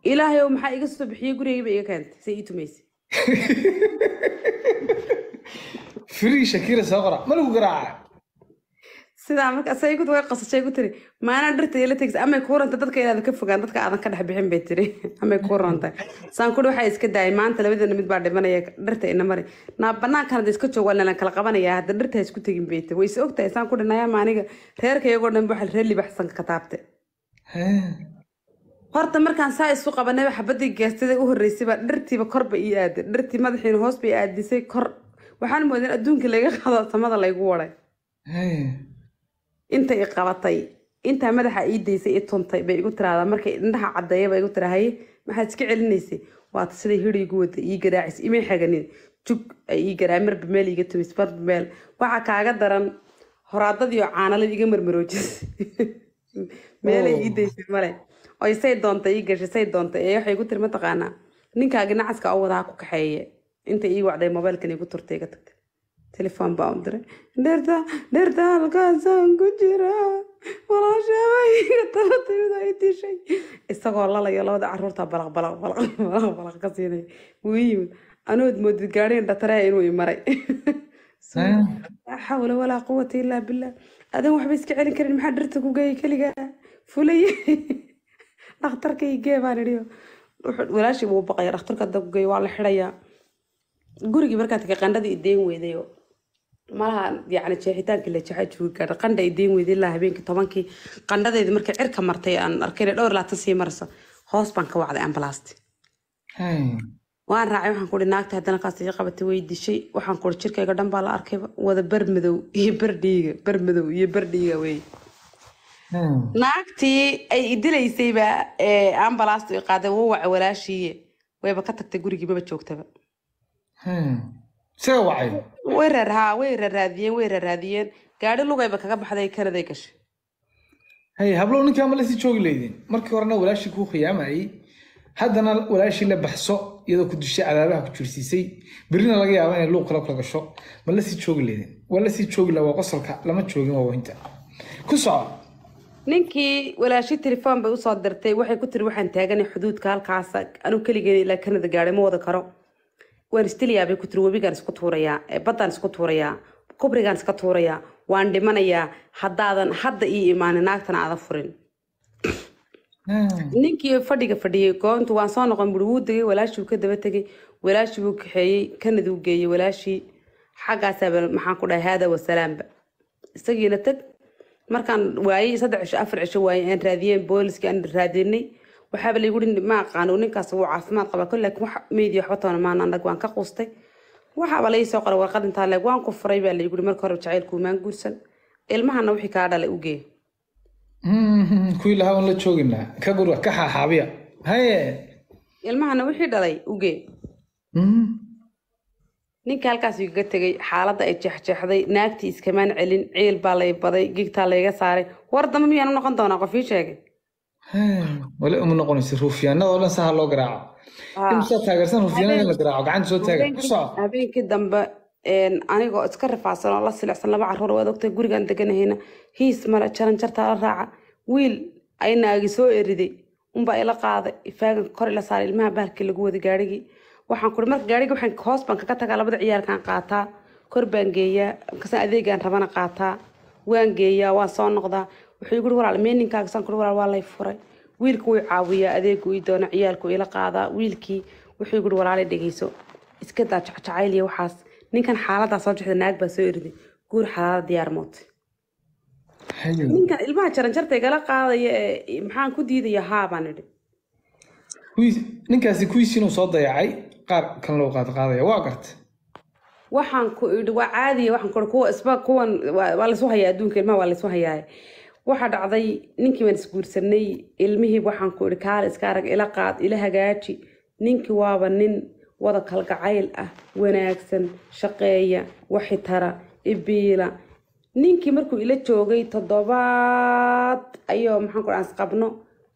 ilaahay maxaa iga soo bixiyey gurigayba iga keentay say ii tumaysa firii shakira soo qora ma garaaca sidaa marka say ku qasashay ku tiri maanaa dharta ila tegis amay kuu dadka inaad ka fogaan dadka aadan ka dhex bixin bay tiri amay kuu saan kuri waxaa iska daayay maanta labadeena mid baa dhimanaya dharta ina mari naa banaankan hadda iska joog waalnalan kala qabanayaa hadda dharta isku tegin bay tiri way is ogtahay saan ku dhinaya maaniga reerka iyagoo dhan waxaa reer libaxsan ka taabtay horta markaan saa isu qabanayba xabadii geestada u horreysayba dhirtiiba korba ii aaday dhirtii madaxiina hoos bay aadisay kor waxaan moodaa adduunka laga qado samada laygu waday inta i qabatay intaa madaxa ii daysay i tuntay bay igu tiraahdaa markay indhaha caddeeyaba igu tiraahay maxaad iska celinaysay waata siday hiriigu wada ii garaacis imay xaganin jug ay ii garaa marba meel iiga tumis marba meel waxaa kaaga daran horaadadiioo caanalad iga marmaroojis meelay ii oh. daysay male oy say doonta ii gashay say doonta ee waxay gu tiri mataqaanaa ninkaaga nacaska u wadaha ku kaxeeye inta ii wacday mobaylkan igu turtay iga tagtay telefon baa u diray dheerta halkaasaan ku jira walaashaabaiga talatayda ay dishay isagoo lalayo labada caruurta balaq ka siinay wuu yimid anood moodid gaadhigan dhatareha inuu i laa xawla walaa quwata ilaa billah adan waxba iska celin karin maxaa dherta ku geeyay keligaa fulay dhakhtarkaygee baan idhi walaashi wuu baqaya dhakhtarka hadda waa la xidhayaa gurigii markaa taka qandhada ideen weydayo malaha yani jeexitaanka la jexa juuga qandha ideen weyday ilaa habeenkii tobankii qandhadeedi markay cirka martay aan arkayna dhowr laatan sii marsa hoos baan ka wacday ambalasti waan raacay waxaan kuhi naagta haddana kaastii qabatay way dishay waxaan kuhi jirkayga dhan baa la arkayba wada bar madow iyo bar dhiiga bar madow iyo bar dhiiga weeye Hmm. naagtii ay idilaysayba ambalaasta i wawaca walaashiiye wayba ka tagtay gurigii maba joogtaba hmm. see wacay way raarhaa way raaraadiyeen way raaraadiyeen gaadhi lugayba kaga baxday kanaday gashay hay hablow ninkaa ma lasii joogi leydin markii horena walaashii kuu khiyaamayay haddana walaashii la baxso iyadoo ku dishay cadaabaha ku jirsiisay birina laga yaaba inay luuq kala kula gasho ma lasii joogi leydin waa lasii joogi la waa qosolka lama joogin waa weynta ku soco ninkii walaashi telefoon bay usoo dirtay waxay ku tiri waxaan taagana xuduudka halkaas anuu keligeena ilaa kanada gaadhay ma wada karo waan istiliyaabay ku tiri webigaan isku tuurayaa baddaan isku tuurayaa kubrigaan iska tuurayaa waan dhimanayaa haddaadan hadda ii imaanin naagtana aada furin hmm. ninkii fadhiga fadhiyay goontu waan soo noqon buri wuu degay walaashii ka daba tegay walaashii buu kaxeeyey kanada u geeyey walaashii xaggaasaa maxaan ku dhahay haada wasalaamba isagiina tag markaan waayay saddex cisho afar cisho waayay aan raadiyeen booliska aan raadinay waxaaba lagu dhi ma aqaano ninkaas wuu caafimaad qabaa kol laakiin wax meediya waxba toona maana anag waan ka quustay waxaaba lay soo qoray warqad intaa leeg waan ku furay baa lagu dhi marka hore jacaylkuumaan guursan ilmahana wixii kaa dhalay ugee mmm, kuwii lahaa la joogin ka gurwa ka xaaxaabiya haye ilmahana wixii dhalay ugee mmm ninka halkaas igaga tegay xaaladda ay jeexjeexday naagtii iskamaan celin ciil baa lay baday gigtaa layga saaray war dambe miyaanu noqon doonaa qofii sheegay hmm, wale uma noqonaysa ruufyaanada oo dhan saha loo garaaco ah. imsaa taageersan ruufyaanada la garaaco gacanta soo taaga habeenkii dambe anigoo iska rafaadsan oo la silicsan laba caruur waad ogtay gurigaan deganahayna hiis male jaranjartaa la raaca wiil ay naagi soo eriday unbaa ila qaaday ifaagan kor ila saaray ilmaha bahalkii lagu wada gaadhigii waxaan kuri marka gaariga waxaan hoos baan kaga tagaa labada ciyaarkaan qaataa kor baan geeyaa markaasaan adeegaan rabana qaataa waan geeyaa waan soo noqdaa wuxuu igu walaal meeninkaag kuri walaal waa lay furay wiilku way caawiyaa adeegu ii doona ciyaalku ila qaadaa wiilkii wuxuu igu walaalay dhegeyso iska daa waxaas ninkan xaaladaa soo jeexda naag baa soo irday guur xalaala diyaarmood ninkan ilmaha jaranjarta igala qaadaya ee eh, maxaan ku diidayaa haa baan idhi ninkaasi kuwiis soo dayacay qaab kan loo qaadqaadaya waa garta waxaan waa caadiya waxaan kuhi kuwa isba kuwan waa laysu hayaa adduunka ilmaha waa laysu hayaa waxaa dhacday ninkii baan isguursanay ilmihii waxaan ku idhi kaale iska arag ila qaad ila hagaaji ninkii waaba nin wada kalgacayl ah wanaagsan shaqeeya waxitara ibiila ninkii markuu ila joogay toddobaad ayoo maxaan ku dhaa isqabno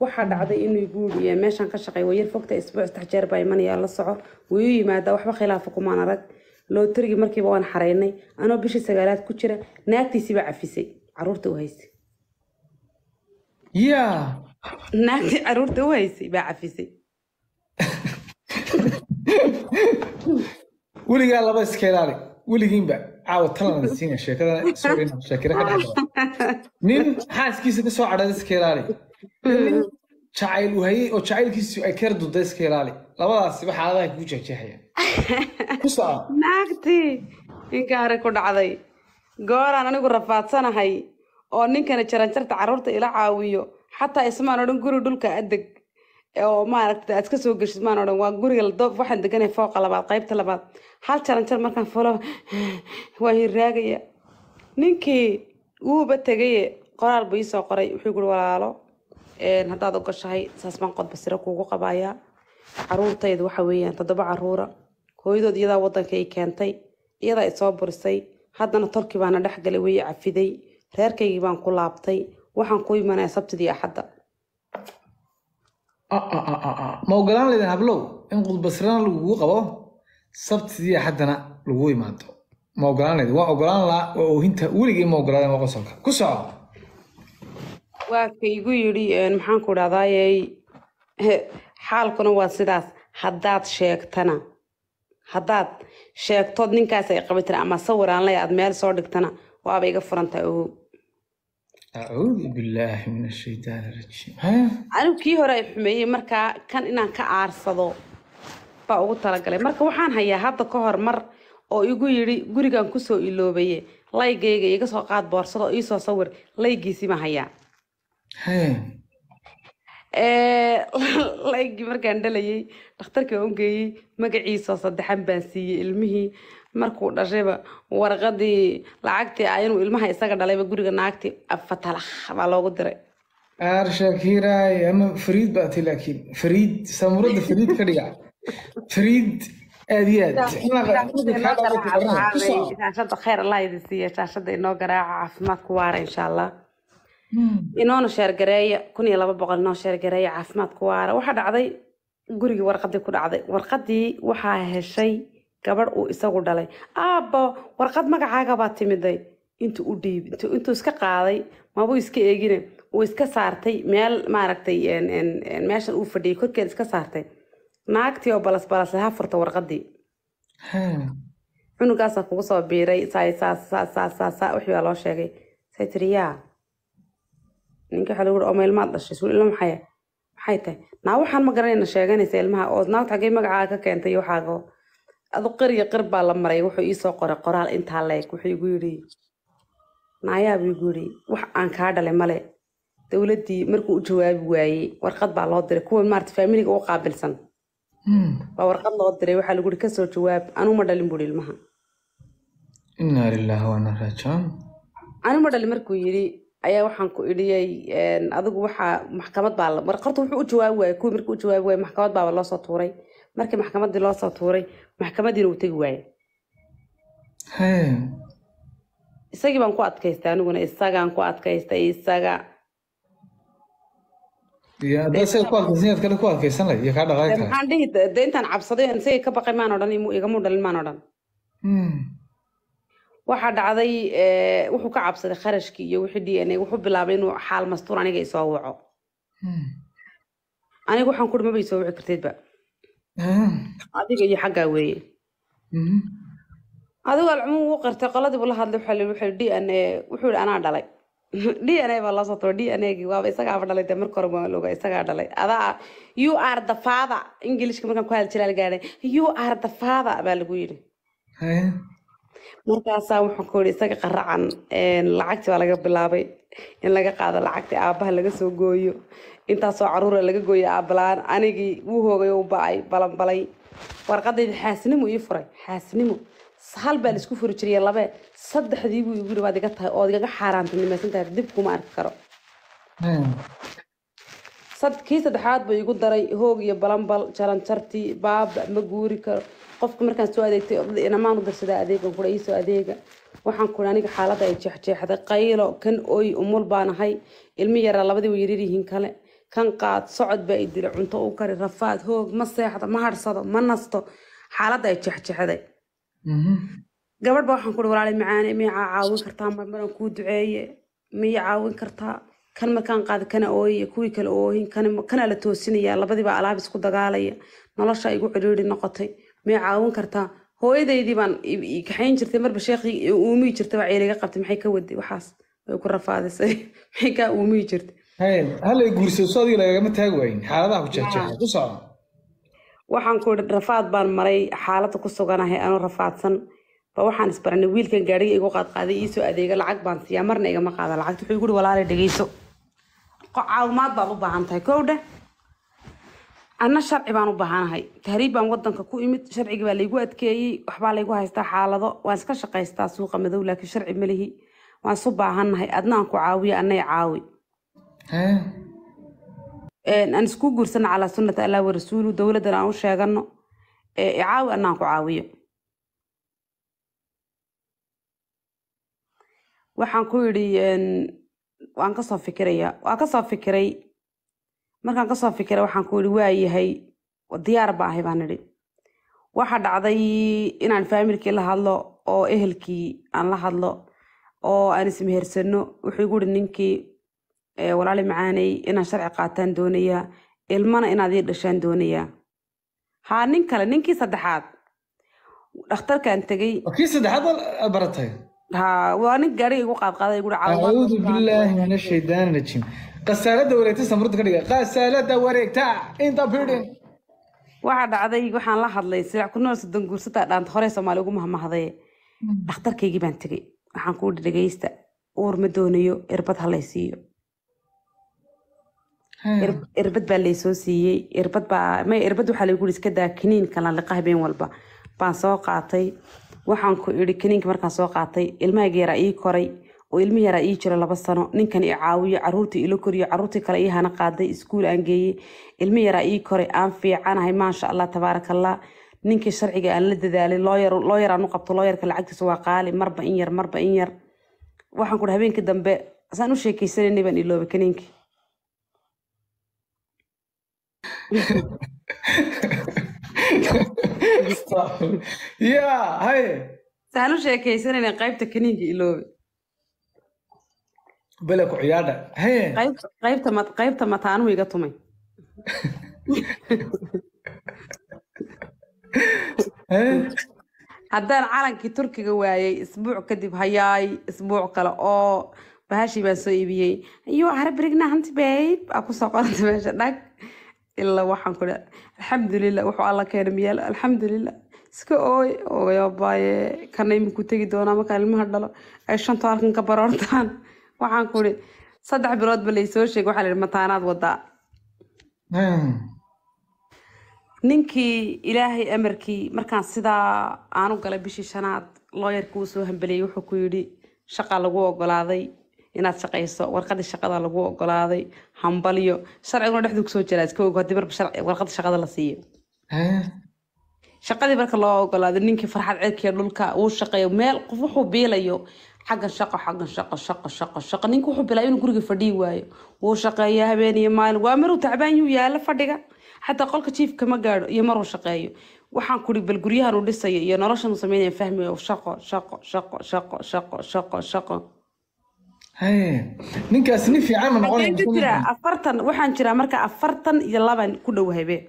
waxaa dhacday inuu guuriy meeshaan ka shaqey wayar fogta isbuuc saddex jeer baa imanaya la soco wayuu yimaadaa waxba khilaafa kumaan arag lootarigii markiiba waan xareynay anoo bishii sagaalaad ku jira naagtiisiiba cafisay caruurta u haysay ya naagtii caruurta u haysay baa cafisay weligaa laba iska ilaali weligiinba caawa talana siina sheekada nin xaaskiisa kasoo cadhada iska ilaali jacayl uu hayey oo jacaylkiisu ay kerduda iska ilaali labadaasiba xaaladaha kuu jahjahaya naagtii inkaari ku dhacday gooraan anigu rafaadsanahay oo ninkana jaranjarta caruurta ila caawiyo xataa ismaan odhan guri dhulka adeg oo maaragta aad ka soo geshid maan odhan waa guriga ladoob waxaan deganahay fooqa labaad qaybta labaad hal jaranjar markaan fulo waa hiraagaya ninkii wuuba tegaye qoraal buu ii soo qoray wuxuu guri walaalo haddaad ogoshahay saas baan qodba siro kuugu qabayaa caruurtayda waxa weeyaan toddoba caruura hooyadood iyadaa waddanka i keentay iyadaa isoo burisay haddana tolkii baana dhexgalay way cafiday reerkaygii baan ku laabtay waxaan ku imanaya sabtidii axadda ah, ah, ah, ma ogolaan leydin hablow in qudbasirana lagugu qabo sabtidii axaddana lagu imaado ma ogolaan leydin waa ogolaan laa waa oohinta weligii ma ogolaadeen waa qosolka ku soco waa igu yidhi maxaanku dhahdaayey xaalkuna waa sidaas haddaad sheegtana haddaad sheegtood ninkaas ay qabitan ama sawir aan aad meel soo dhigtana waaba iga furantaa ogow acuudu billaahi min ashaytaan arajiim anigu kii hore ay xumeeyey markaa kan inaan ka aarsado baa ugu talagalay marka waxaan hayaa hadda ka hor mar oo igu yidhi gurigan kusoo iloobaye laygayga iga soo qaad boorsado iisoo sawir laygiisima hayaa laygii markaan dhalayay dhakhtarkan u geeyey magaciisoo saddexan baan siiyey ilmihii markuu dhashayba warqadii lacagtii a inuu ilmaha isaga dhalayba guriga naagtii fatalax baa loogu diray aar shakiiraay ama fariid baa ti laakiin fariid samuradda fariid ka dhiga fariid aad iyo aad shaashada khayr allah idin siiya shaashada inoo garaaca caafimaadku waara insha allah inoona sheergareeya kun iyo laba boqol inoo sheergareeya caafimaadku waara waxaa dhacday gurigii warqadii ku dhacday warqadii waxaa heshay gabadh uu isagu dhalay aabbo warqad magacaagabaa timiday intuu u dhiib intuu iska qaaday mabuu iska eegine uu iska saartay meel maaragtay meeshan uu fadhiyay korkeed iska saartay naagtii oo balas balasle furta warqadii cunugaasaa kugu soo biiray wixii waa loo sheegay say ninka waxa lagu oma ilmaad dhashay suul ilma maxaya maxay tahay naa waxaan ma garanayna sheeganaysa ilmaha oo naagta xaggay magacaa ka keentay iyo waxaago adu qir iyo qir baa la maray wuxuu iisoo qoray qoraal intaa leeg wuxuu igu yidhi naayaabu igu yidhi wax aan kaa dhalay male dowladdii markuu u jawaabi waayey warqad baa loo diray kuwa maarata faamiliga u qaabilsan baa hmm. warqad loo diray waxaa lagu yidhi kasoo jawaab anuu ma dhalin buuhi ilmaha inaa lillahi waana raajaan anuu dhalin markuu yidhi ayaa waxaan ku idhiyey adigu waxaa maxkamad baa warqarta wuxuu u jawaabi waayey kuwii markii u jawaabi waayey maxkamad baaba loo soo tuuray markii maxkamadii loo soo tuuray maxkamadiina uu tegi waaye isagii baan ku adkaystay aniguna isagaan ku adkaystay isaga maxaan dhihi dee cabsaday isagii ka baqay maan odhan igamuu dhalin maan odhan hmm waxaa dhacday eh, wuxuu ka cabsaday kharashkii iyo wixii d n a wuxuu bilaabay inuu xaal mastuur aniga isoo waco hmm. aniga waxaan kuri maba isoo wici kartidba hmm. adiga iyo xaggaa weeye hmm. adigu alcumuum wuu qartay qoladiibu la hadlay waxaa wuxuu d n a wuxuu yihi anaa dhalay d n a baa loo soo tuura d n a waaba isagaaba dhalay dee marka hore waan ogaa isagaa dhalay adaa you are the father ingilishka markaan ku hadal jalaal gaadhay you are the father baa lagu yidhi markaasaa wuxuu ku yidhi isaga qaracan lacagtii baa laga bilaabay in laga qaado lacagtii aabaha laga soo gooyo intaasoo caruura laga gooyo aabbalaan anigii wuu hoogay u ba-ay balanbalay warqadayda xaasinimo ii furay xaasinimo hal baa laisku furi jiriya labee saddexdii buu igu yiri waad iga tahay ood igaga xaaraantinimaysan tahay dib kuma arki karo hmm. kii saddexaad buu igu daray hoog iyo balanbal jalanjarti baaba ma guuri karo qofka markaan soo adeegtay inamaan u darsadaa adeegan kula iisoo adeega waxaan kula aniga xaaladda ay jeexjeexday qaylo kan ooy umul baan ahay ilmi yaraa labadii way kale kan qaad socod baa i cunto u kari rafaad hoog ma seexdo ma harsado ma nasto xaaladda ay jeexjeexday mhm. gabadh waxaan kuri walaalay macaane miyacaa caawin kartaa marmaran kuu duceeye miya caawin kartaa kan markaan qaada kana ooye kuwii kale oohin kanaa la toosinaya labadiibaa alaab isku dagaalaya nolosha igu ciriiri noqotay may caawin kartaa hooyadaydii baan kaxayn jirtay marba sheekii uumiyi jirtay waa ceeliga qabtay maxay ka waday waxaas way ku rafaadisay maxay kaa uumiyi jirtay hallay guurso lagagama taagi waayin xaaladaha ku jehjeha waxaan ku rafaad baan maray xaalada ku suganahay anoo rafaadsan ba waxaan isbaranay wiilkan gaadhiga igu qaadqaaday iisoo adeega lacag baan siiyaa marna igama qaada lacagta wuxuu iguri walaalay dhegeyso caawimaad baad u baahan tahay kowdhe anna sharci baan u baahanahay tahriib baan wadanka ku imid sharcigii baa laygu adkeeyey waxbaa laygu haystaa xaalado waan iska shaqaystaa suuqa madow laakiin sharci malihi waan isu baahannahay adna aan ku caawiyo annay caawi aan isku guursano calaa sunnati allah warasuulu dowladdana aan u sheeganno caawi anna ku caawiyo waxaan ku yidhi waan kasoo fikirayaa waan kasoo fikiray markaan kasoo fikiray waxaan ku yidhi waa yahay diyaar ba ahay baan idhi waxaa dhacday inaan faamilkii la hadlo oo ehelkii aan la hadlo oo aan ismehersano wuxuu igu ihi ninkii walaali macaaney inaan sharci qaataan doonayaa ilmana inaad ii dhashaan doonayaa haa nin kale ninkii saddexaad dhakhtarkaan tegay kii saddexaad baratay haa waa nin gaariga igu qaadqaaday igu acuudu billaahi min ashaydaani rajim kasaalada wareegta samrud ka dhiga kasaalada wareegta inta waxaa dhacday waxaan la hadlay silac ku nool soddon guursataa dhaanta hore soomaali ugu mahmahday hmm. dhakhtarkaygii baan tegay waxaan kuu dhi uur ma doonayo irbad ha lay irbad baa laysoo siiyey irbad baa may irbad waxaa lagu iska daa kiniin kalan liqa habeen walba baan soo qaatay waxaan ku idhi kiniinka markaan soo qaatay ilmaha geeraa ii koray oo ilmi yaraa ii jira laba sano ninkan i caawiyo caruurtii ilo koriyo caruurtii kale ii hana qaaday iskuul aan geeyey ilmi yaraa ii koray aan fiicanahay maasha allah tabaarakallah ninkii sharciga aan la dadaalay loo aan u qabto loo yarka lacagtiisa waa qaali marba in yar marba in yar waxaan kudhi habeenkii dambe saan u sheekeysanaynay baan ilooba kaniinki saan u sheekeysanaynay qaybta kaniinka iloobe bele ku ciyaadha qaybta mataanuhu iga tumay haddaan calankii turkiga waayey isbuuc kadib hayaay isbuuc kale oo bahashii baan soo iibiyey ayuu carabrigna hanti bayb aa kusoo qoranta meesha dhag ilaa waxaan ku alxamdulilah wuxuu alla keena miyaal alxamdulilah iska ooy ooyabaaye kana iminku tegi doonaa markaan ilmaha dhalo ay shanto halkan ka baroortaan waxaan kuri saddex biloodba laysoo sheegay waxaa layihi mataanaad wadaa hmm. ninkii ilaahay amarkii markaan sidaa aanu galay bishii shanaad looyarkii wuu soo hambeliyey wuxuu ku yidhi shaqa lagu ogolaaday inaad shaqayso warqadii shaqada lagu ogolaaday hambalyo sharciguna dhexduu kusoo jiraa iska og hadii marba shaqada la siiyo hmm. shaqadii marka loo ogolaado ninkii farxad ceedkiiyo dhulka wuu shaqeeyo meel qof wuxuu biilayo xaggan shaqo xaggan shaqo shaqo shaqo shaqo ninka wuxuu bilaa inuu guriga fadhiyi waayo wuu shaqeeyaa habeen iyo maalin waa maruu tacbaanyuu yaalo fadhiga xataa qolka jiifka ma gaadho iyo maruu shaqeeyo waxaan kuri bal guryahan uu iyo noloshan sameynaya fahmayo shaqo shaqo shaqo shaqo shaqo shaqo shaqo ninkaas nin fiican noqonjira afartan waxaan jiraa marka afartan iyo laban ku dhow habeen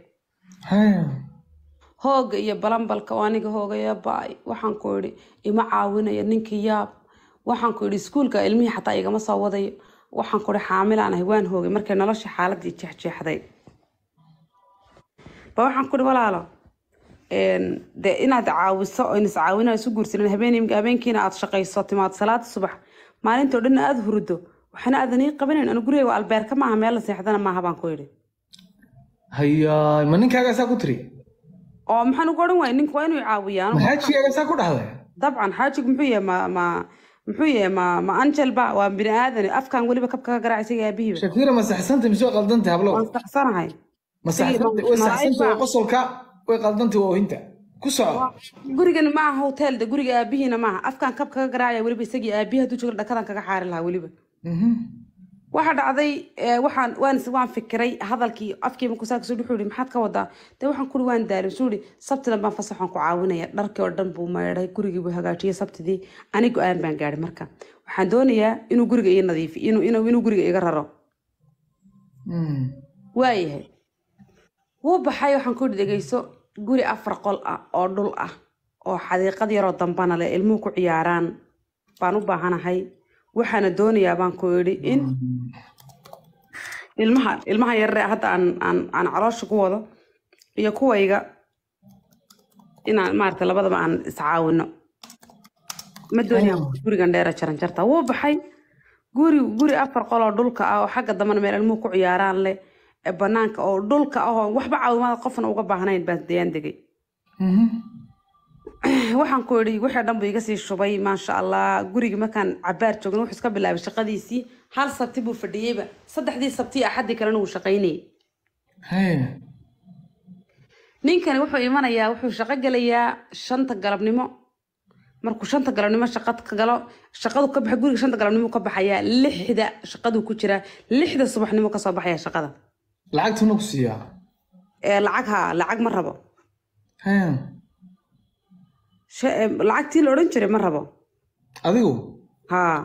hooga iyo balambalka oo aniga hoogaya baay waxaan ku idhi ima caawinaya ninka yaab waxaan ku idhi iskuulka ilmihii xataa igama soo wadayo waxaan ku idhi xaamilaan ahay waan hoogay markay nolosha xaaladii jeexjeexday ba waxaan ku idhi walaalo de inaad caawiso oo inas isu guursanin habeenkiina aad shaqayso timaad salaada subax maalintoo dhan aada hurdo waxna aadan ii qabanayn anu gurigayga albeerka maaha meel la seexdana maaha baan ku idhi hayaa ma ninkaagaasaa ku tiri oo maxaan ugu odhan waaya ninku waa inuu caawiyaa dabcan xaajig muxuu yahay ma ma muxuu yahay ma ma anjelba waa bini aadan afkan weliba kab kaga garaac isaga aabihiiba shakira ma saxsantay mise way qaldantay hablow waan saxsanahay ma way qosolka way qaldantay waa ohinta ku soco gurigan ma aha guriga aabihiina maaha afkan kab kaga garaacaya weliba isagii aabihi hadduu joogo dhakadan kaga xaari lahaa weliba mhm waxa dhacday eh, waan fikiray hadalkii afkiiba kusaakasoo wuxuu yihi maxaad ka wadaa dee waxaan kuli waan daalin suu yihi sabtidan baan fasax ku caawinaya dharkii oo dhan buu maydhay gurigii buu hagaajiyay sabtidii ani go-aan baan gaadhi marka waxaan doonayaa inuu guriga ii nadiifi inuu guriga iga raro hmm. waayahay wuu baxay waxaan ku yihi guri afar qol ah oo dhul ah oo xadiiqad yaroo dambana leh ilmuhu ku ciyaaraan baan u baahanahay waxaana doonayaa baan ku yidhi in ilmaha ilmaha yarre hadda aan aan caloosha ku wado iyo kuwayga inaan maarata labadaba aan iscaawino ma doonaya gurigan dheera jaran jarta wuu baxay guri guri afar qoloo dhulka ah oo xagga dambana meel ilmuhu ku ciyaaraan leh banaanka oo dhulka ah oo waxba caawimaad qofna uga baahnayn baan dayaan degay mm-hmm. waxaan ku idhi wixii dhan buu iga sii shubay maasha allah gurigii markaan cabaar joogna wuxuu iska bilaabay shaqadiisii hal sabti buu fadhiyeyba saddexdii sabti axaddi kalena wuu shaqaynayay ninkani wuxuu imanayaa wuxuu shaqo gelayaa shanta galabnimo markuu shanta galabnimo shaqa ka galo shaqadu ka baxay guriga shanta galabnimo ka baxayaa lixda shaqaduu ku jiraa lixda subaxnimo kasoo baxaya shaqada lacagtuna ku siiyaa lacag ha lacag ma rabo lacagtii la odhan jiray ma rabo adigu haa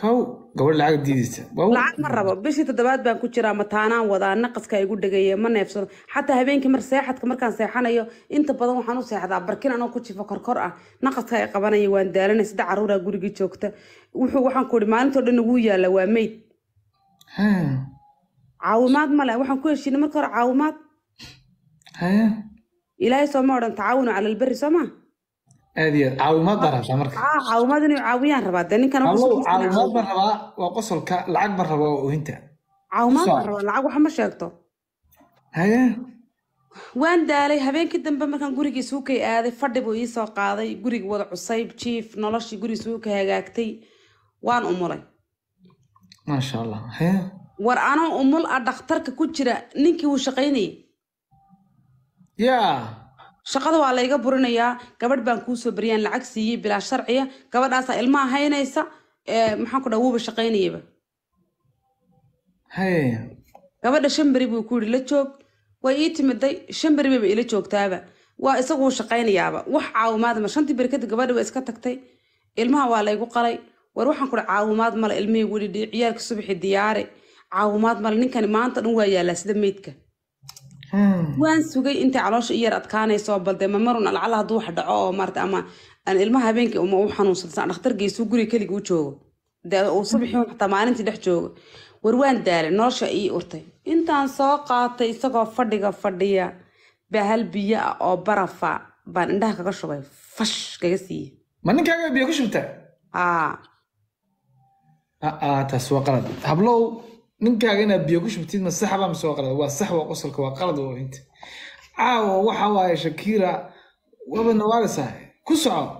kow gabadh lacag diidaysa lacag ma rabo bishii toddobaad baan ku jiraa mataanaan wadaa naqaska igu dhegeeye ma neefsado xataa habeenkii mar seexadka markaan seexanayo inta badan waxaan u seexdaa barkin anoo ku jifo korkor ah naqaska ay qabanaya waan daalanay saddex caruuraa gurigii joogta wuxuu waxaan ku ihi maalintoo dhan ugu yaalla waa meyd caawimaad male waxaan ku heshiinay marka hore caawimaad ilaahay sooma odhan tacaawunu cala alberi soo caawimaad inay caawiyaan rabaa dee ninkan qosolka lacag baan rabaa waa caawimaad baan rabaa lacag waxa sheegto haye waan daalay habeenkii dambe markaan gurigii suukay aaday fadhi buu ii soo qaaday gurigi wada cusayb jiif noloshii guri suuka hagaagtay waan umulay maasha allah haye war anoo umul a dhakhtarka ku jira ninkii wuu shaqaynayay yaa shaqada waa layga burinayaa gabadh baan kuusoo bariyaan lacag siiyey bilaa sharciya gabadhaasaa ilmaha haynaysa maxaan ku dhaa wuuba shaqaynayaba gabadha shan beri buu ku yidhi la joog way ii timiday shan beri bayba ila joogtaaba waa isaguu shaqaynayaaba wax caawimaad ma shantii beri kadib gabadha way iska tagtay ilmaha waa laygu qalay war waxaan ku dha caawimaad male ilmihii weli ciyaalka subaxi diyaare caawimaad male ninkani maanta dhan waa yaallaa sida meydka Hmm. waan sugay intay caloosha iyar adkaanayso balde mamarun alcala hadduu wax dhaco oo maarata ama aan ilmaha habeenkii uma u xanuunsansan dhakhtar geysuu guriga keligii u joogo de uu subaxii xataa maalintii dhex joogo war waan daalay nolosha ii urtay intaan soo qaatay isagoo fadhiga fadhiya bahal biyo ah oo barafa baan indhaha kaga shubay fash kaga siiye ma ninkaaga biyo ka shubtaa ah, ah, taas waa qalad hablow ninkaaga inaad biyo ku shubtid ma saxba mise waa qalad waa sax waa qosolka waa qalad waa inta caawa waxa waaye shakira waaba nawaalisahay ku soco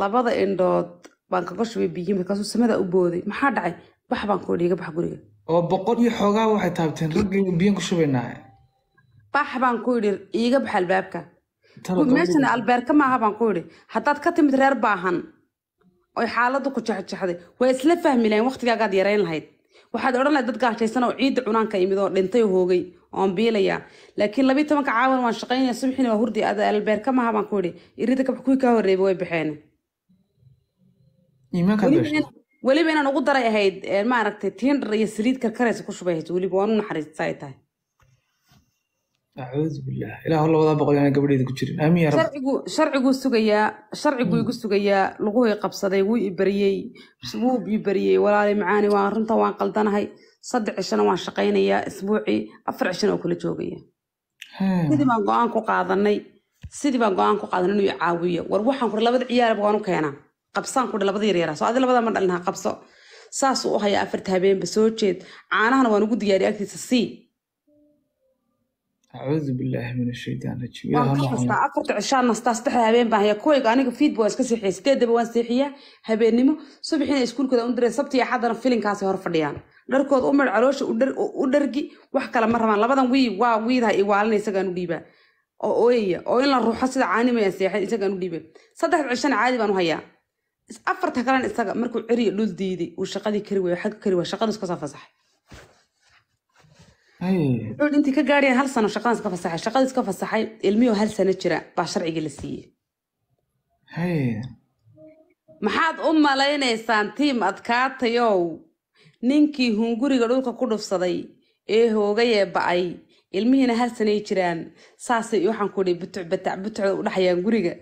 labada indhood baan kaga shubay biyo markaasuu samada u booday maxaa dhacay bax baan kuu dhiiga bax guriga oo boqol iyo xoogaa waxay taabteen raggaynu biyan ku shubaynaa bax baan ku yidhi iiga bax albaabka meeshana albeerka maaha baan ku yidhi haddaad ka timid reer baahan oy xaaladu ku jexjexday waa isla fahmi lahayn waqtigaagaad yarayn lahayd waxaad odhan lahay dad gaashaysan oo ciidda cunaanka yimid oo dhintay hoogay oon biilaya laakiin labii tobanka caawan waan shaqaynaya subxiina waa hurdi ada albeerka maaha baan ku idhi irida kabax kuwii kaa horreebay way baxeen weliba inaan ugu daray ahayd maaragtay tiindhar iyo saliid karkaraysa ku shubay weliba waan u naxariista tahay acuudu billah ilaa hor labadaa boqol yaana sharciguu sugayaa sharciguu igu sugayaa luguhay qabsaday wuu ibariyey wuu ibariyey walaalay macaani waa runtan waan qaldanahay saddex cishana waan shaqaynayaa isbuucii afar cishana oo kula joogaya sidii baan go-aan ku qaadanay sidii baan go-aan ku qaadanay inuu caawiyo war waxaan kuri labada ciyaaraba waan u keenaa qabsaan kuri labada yaryaraa soo adi labada ma dhalinaha qabso saasuu u hayaa afarta habeenba soo jeed caanahana waan ugu diyaariya agtiisa sii acuudu billaahi min ashaytaan rajiim waan ka xustaa afarta cishaa nastaa saddexda habeen baan haya kuwayga aniga fiidba waa iska seexiya sideedaba waan seexiyaa habeennimo subaxiina iskuulkooda u direen sabti iyo axadana filinkaasay hor fadhiyaan dharkooda u midh caloosha u dhargi wax kale ma rabaan labadan wii waa wiidaha iwaalina isagaan u dhiibaa oo ooyaya oo in la ruuxo sida caanimayaan seexeen isagaan u dhiibaa saddexda cishana caadi baan u hayaa afarta kalena isaga markuu ceriya dhul diiday uu intii ka gaadhayaan hal sano shaqadan iska fasaxay shaqadii iska fasaxay ilmiyo hal sano jira baa sharcigii la siiyey maxaad u malaynaysaan tiim adkaatayow ninkii hunguriga dhulka ku dhufsaday ee hoogayee ba-ay ilmihiina hal sanay jiraan saasay waxaan ku idhi butuc batac butucda u dhaxayaan guriga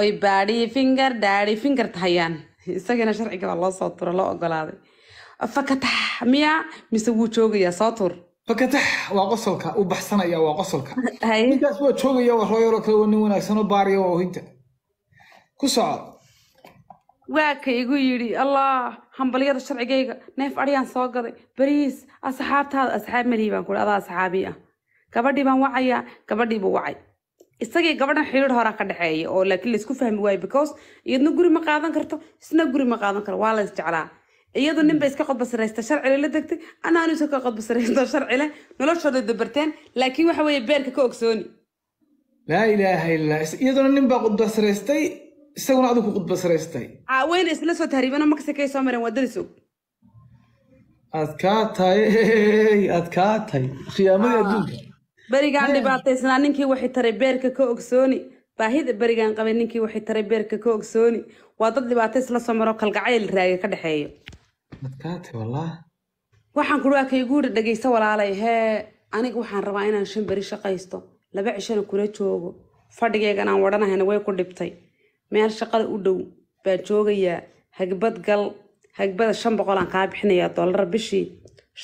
oy baadhii finger dhaadhi finger tahayaan isagana sharciga loo soo tura loo ogolaaday fakatax miya mise wuu joogayaa soo tur bakatax waa qosolka uu baxsanaya waa qosolka ninkaas waa joogaya waa rooyaloo kale waa nin wanaagsan oo baariya waa ohinta ku soco waa kaygu yidhi allah hambalyada sharcigayga neef aryaan soo gaday bariis asxaabtaada asxaab melihi baan kuhi adaa asxaabii ah gabadhii baan wacayaa gabadhii buu wacay isagii gabadhan xiriir horaa ka dhexeeya oo laakiin laysku fahmi waayo because iyadna guri ma qaadan karto isna guri ma qaadan karo waa la isjeclaa iyadu nin bay iska qodba sharcile la degtay anaan anusa ka qodba saraysto sharcile noloshooda dabartaan laakiin waxa weeye beerka ka ogsooni laa ilaaha ilaa iyaduna nin baa isaguna adigu ku qudba saraystay isla soo tahriibano makse kay soo mareen waa darisog aad kaa tahay aad kaa tahay khiyaamadii adduunka berigaan dhibaataysnaa ninkii waxay taray beerka ka ogsooni baahida berigaan qabay ninkii waxay taray beerka ka ogsooni waa dad dhibaato soo maro kalgacayl raaga ka dhexeeyo waxaan kuri waa kaigu yidhi dhagaysta walaalay hee aniga waxaan rabaa inaan shan beri shaqaysto laba cishana kula joogo fadhigaygan wadhanahayna way ku dhibtay meel shaqada u dhow baa joogayaa hagbad gal hagbada shan boqol aan kaa bixinayaa dollar bishii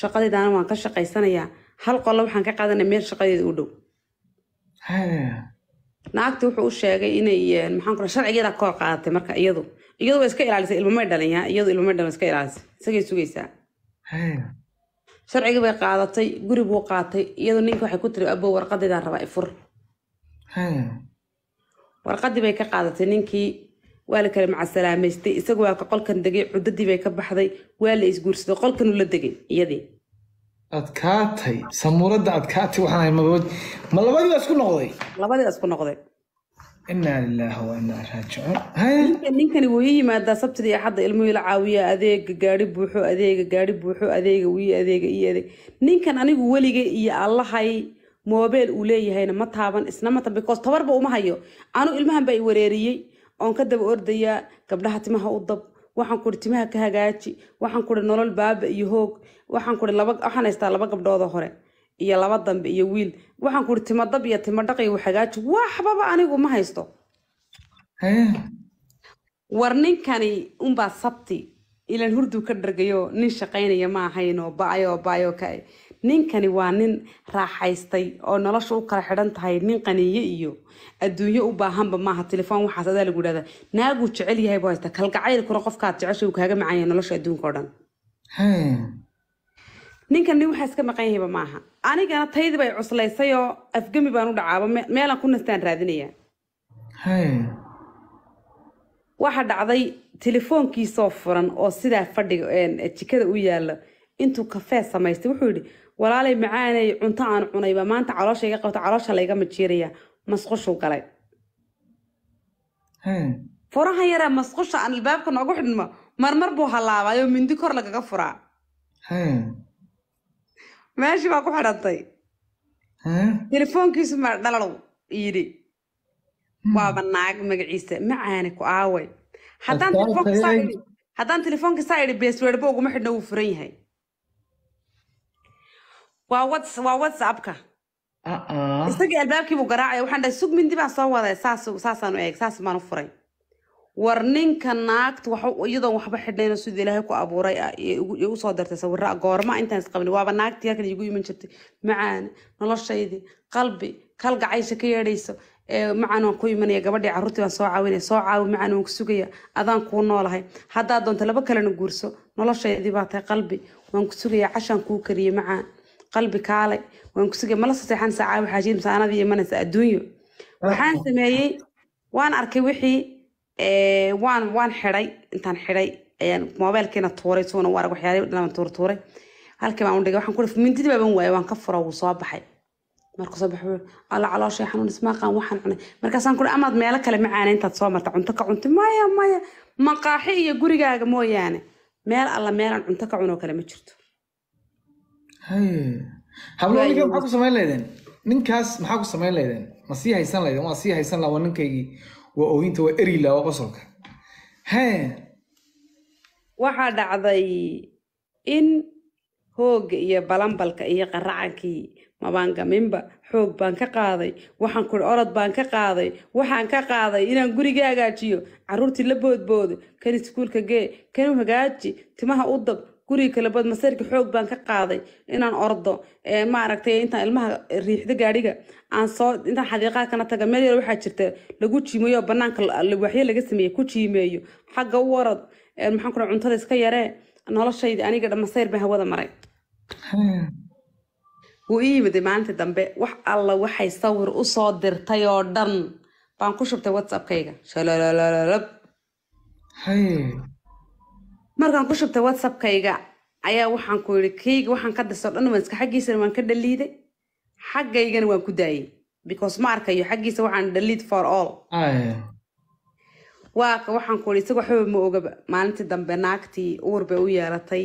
shaqadaydaana waan ka shaqaysanayaa hal qolla waxaan ka qaadanaya meel shaqadeeda u dhow naagti wuxuu u sheegay inay eh, maxaan kura sharcigeedaa ka qaadatay marka iyadu iyadu waa iska ilaalisay ilmamay dhalin iyadu ilmamay dhalin iska ilaalisay isagay sugaysaa sharcigii bay qaadatay guri buu qaatay iyadu ninka waxay ku tiri abo warqadaydaan rabaa ifur warqadii bay ka qaadatay ninkii waa la kala macasalaamaystay isagu waa ka qolkan degay cudadii bay ka baxday waa la isguursaday qolkanu la degay iyadii adkaatay samuuradda adkaatay waxaan ahay mabood ma labadii isku noqday labadii isku noqday inaa lilaahi wa raajicuun ninkani wuu yimaadaa sabtida iyo axadda ilmuhu ila caawiya adeega gaari buuxo adeega gaari buuxo adeega wii adeega ii adeeg ninkan anigu weligay iyo allahay moobeel uu leeyahayna ma taaban isnama tan because tabarba uma hayo anu ilmahan baa i wareeriyey oon ka daba ordayaa gabdhaha timaha u dab waxaan kuri timaha ka hagaaji waxaan kuri nolol baaba iyo hoog waxaan kuri laba waxaan haystaa laba gabdhoodoo hore iyo laba dambe iyo wiil waxaan ku uri timadab iyo timadhaqay hagaaji waxbaba anigu ma haysto war ninkani unbaa sabti ilaan hurduu ka dhargayo nin shaqaynaya ma ahaynoo baayoo baayoo kae eh. ninkani waa nin raaxaystay oo nolosha u kala xidhan tahay nin qaniiye iyo adduunyo u baahanba maaha telefoon waxaas adaa lagu idhahda naaguu jecel yahay bu haysta kalgacaylkuna qofkaad jecesha uu kaaga macan nolosha adduunka o dhan ninkan nin waxaa iska maqan yahiba maaha anigana taydii bay cuslaysayoo afgemi baan u dhacaaba meelaan ku nastaan raadinaya waxaa dhacday telefoonkiisoo furan oo sidaa fadhiga jikada u yaalo intuu kafee samaystay wuxuu yidhi walaalay macaanay cunto aan cunayba maanta caloosha iga qabta caloosha layga majiiraya masqushuu galay furaha yaraa masqusha aan albaabka noogu xidhmo marmar buu halaabaayo mindi kor lagaga furaa meeshii baa ku xidhatay telefoonkiisu ma dhalalow yidhi waaba naag magaciisa macaani ku aaway haddaan telefoonka saa idhi besweerba uguma xidhna wuu furan yahay waa whatsappka isagii albaabkiibuu garaacaya waxaan dhahay sug mindi baan soo waday saasaan eeg saas baan furay war ninka naagt iyadoon waxba xidhnayno siduu ilaahay ku abuuray ah usoo dartay sawira goorma intaan isqabni waaba naagtii halkan igu iman jirtay macaane noloshaydii qalbi kalgacaysa ka yeedhayso macaan waan ku imanaya gabadhii carruurtii baan soo caawinaya soo caawi macaan waan ku sugaya adaan kuu noolahay haddaad doonto laba kalena guurso noloshaydii baa tahay qalbi waan ku sugaya cashaan kuu kariyey macaan qalbi kaale waan ku sugaya mala saa caawi xaajiyad misaanadii imanaysa adduunyo waxaan sameeyey waan arkay wixii waan waan xiday intaan xiday ayaan mobaylkiina tuuray isaguna waa arag waxyaalihi tuurtuuray halkii baan udhigay waxaan kule mindidi baaban waayay waan ka furo wuu soo baxay markuu soo baxay alla calooshay xanuun ismaaqan waxaan cunay markaasaan kule amaad meelo kale ma caana intaad soo marta cunto ka cunta maya maya maqaaxi iyo gurigaaga mooyaane meel alla meelaan cunto ka cunoo kale ma jirto hablo maxaa ku samayn laydeen ninkaas maxaa ku samayn laydeen ma sii haysan laydeen waa sii haysan lahaa waa ninkaygii waa ooyinta waa erila waa qosolka waxaa dhacday in hoogga iyo balambalka iyo qaracankii mabaangaminba xoog baan ka qaaday waxaan kuri orod baan ka qaaday waxaan ka qaaday inaan guriga hagaajiyo caruurtii la boodboodo kan iskuulka gee kanu hagaaji timaha u dab guriga kale badmaseerka xoog baan ka qaaday inaan ordo maaragtay intaan ilmaha riixda gaadhiga aan soo intaan xadiiqaha taga meel yar waxaa jirta lagu jiimeeyo banaanka waxyo laga sameeye ku jiimeeyo xagga u warad maxaan ku cuntada iska yaree noloshaydi aniga dhammasayr baa hawada maray hmm. wuu ii yimiday maalintii dambe wax alla waxay sawir u soo dirtay oo dhan baan ku shubtay whatsappkayga shalololololab markaan ku shubtay whatsappkayga ayaa waxaan ku yidhi kayga waxaan ka diso dhan wanska xaggiisana waan ka dhaliiday xaggaygana waan ku daayay because ma arkayo xaggiisa waxaan dhaliid for all waaka waxaan ku yidhi isaga waxba ma ogaba maalintii dambe naagtii uur bay u yeelatay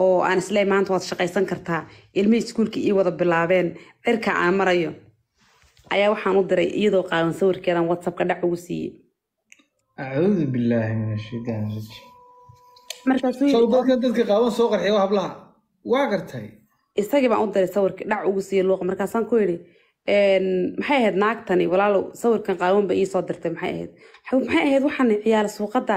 oo aan isleey maanta waad shaqaysan kartaa ilmihii iskuulka ii wada bilaabeen cirka aan marayo ayaa waxaan u diray iyadoo qaawan sawirkeedan whatsapka dhac ugu siiyey acuudu billaahi min ashaytaan rajiim markaasuu dadka dadka soo qarxiy hablaha waa gartay isagii baan u diray sawirka dhac ugu siiyey luuqa markaasaan ku yidhi maxay ahayd naagtani walaalow sawirkan qaawan ba ii soo dirtay maxay ahayd maxay ahayd waxaan ciyaala suuqadda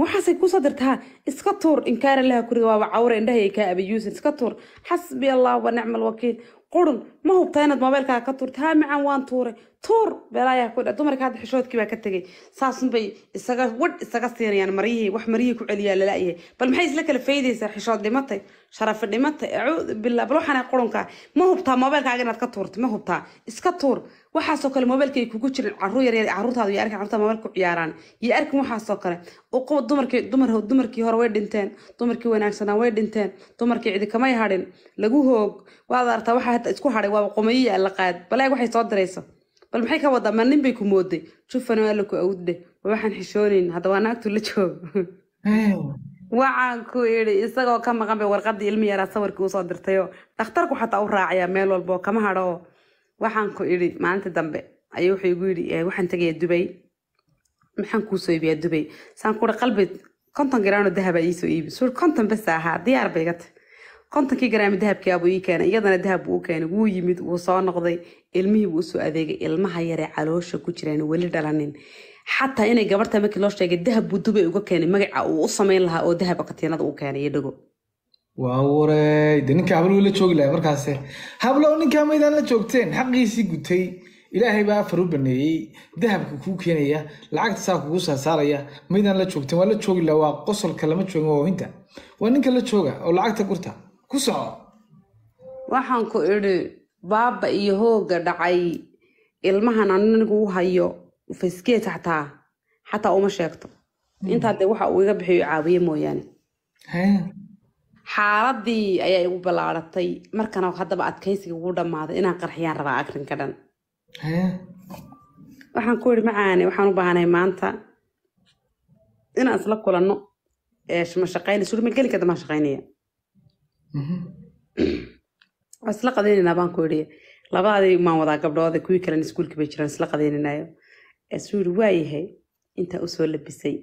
waxaasay ku sadirtaa iska tuur inkaara laha kuriga waaba cawre indhahay kaa abayuusin iska tuur xasbi allah wa nicma alwakiil qurun ma hubtaa inaad moobeelkaa ka tuurta haamican waan tuuray tuur beelaayaa ku dha dumarka hadda xishoodkii baa ka tegay saasunbay isaga wadh isaga siinayaan maryihii wax maryihii ku celiyaa lalayahay bal maxay isla kala faydaysaa xishood dhimatay sharafidhimata acuud billah bal qurunka ma hubtaa moobilkaaga inaad ka tuurto ma hubtaa iska tuur waxaasoo kale moobilka kugu jirin caruur yaryar caruurtaada iyo arkin caruurtaada moobilka ku ciyaaraan iyo arkin waxaasoo kale uquba dumarkii dumar dumarkii hore way dhinteen dumarkii wanaagsanaa way dhinteen dumarkii cidi kamay hadhin lagu hoog waad aragtaa waxaa hadda isku hadhay waaba qomayiya la balaag waxay soo diraysa bal maxay ka wadaa ma nin bay ku mooday jufan alla ku awddhe waxaan xishoonayn hadda waa naagtu la joogo wacaanku yidhi isagoo ka maqan bay warqadii ilmi yaraa sawirkii usoo dirtayo dhakhtarku xataa u raacayaa meel walboo kama hadhoo waxaanku idhi maalintii dambe ayuu wuxuu igu yidhi waxaan tegayaa dubay maxaan kuusoo iibiyaa dubay saan kuuhi qalbi konton garaano dahaba iisoo iibi suur konton basa ahaa diyaar bay iga kontonkii garaami dahabkiabuu ii keenay iyadana dahab buu u keenay wuu yimid wuu soo noqday ilmihii buu usoo adeegay ilmaha yaree caloosha ku jiraan weli dhalanin xataa inay gabarta markii loo sheegay dahab buu dubay uga keenay magaca uu u samayn lahaa oo dahaba katiinada u keenay iyo dhago waawuray de ninka hablo la joogi lahay markaase hablow ninkaa maydaan la joogteen xaqiisii gutay ilaahay baa afar u baneeyey dahabka kuu keenaya lacagta saa kugu saasaaraya maydaan la joogteen waa la joogi laha waa qosolka lama joogin waa oohinta waa ninka la jooga oo lacagta gurta ku soco waxaan ku idhi baaba iyo hoogga dhacay ilmahan anigu u hayo faskeet xataa xataa uma sheegto hmm. intaa dee waxa uu iga bixiyo caawiye mooyaane xaaladii ayaa igu ballaaratay markana haddaba adkaysiga ugu dhammaaday inaan qarxiyaan rabaa akrinka dhan waxaan ku yidhi macaane waxaan u baahanay maanta inaan isla kulanno ma shaqaynay surmageli kadambaan shaqaynaya mhm. waa isla qadaynaynaa baan ku yidhi labadaadii maan wadaa gabdhooda kuwii kalena iskuulkii bay jiraan isla qadaynanayo asuu waayahay intaa usoo labisay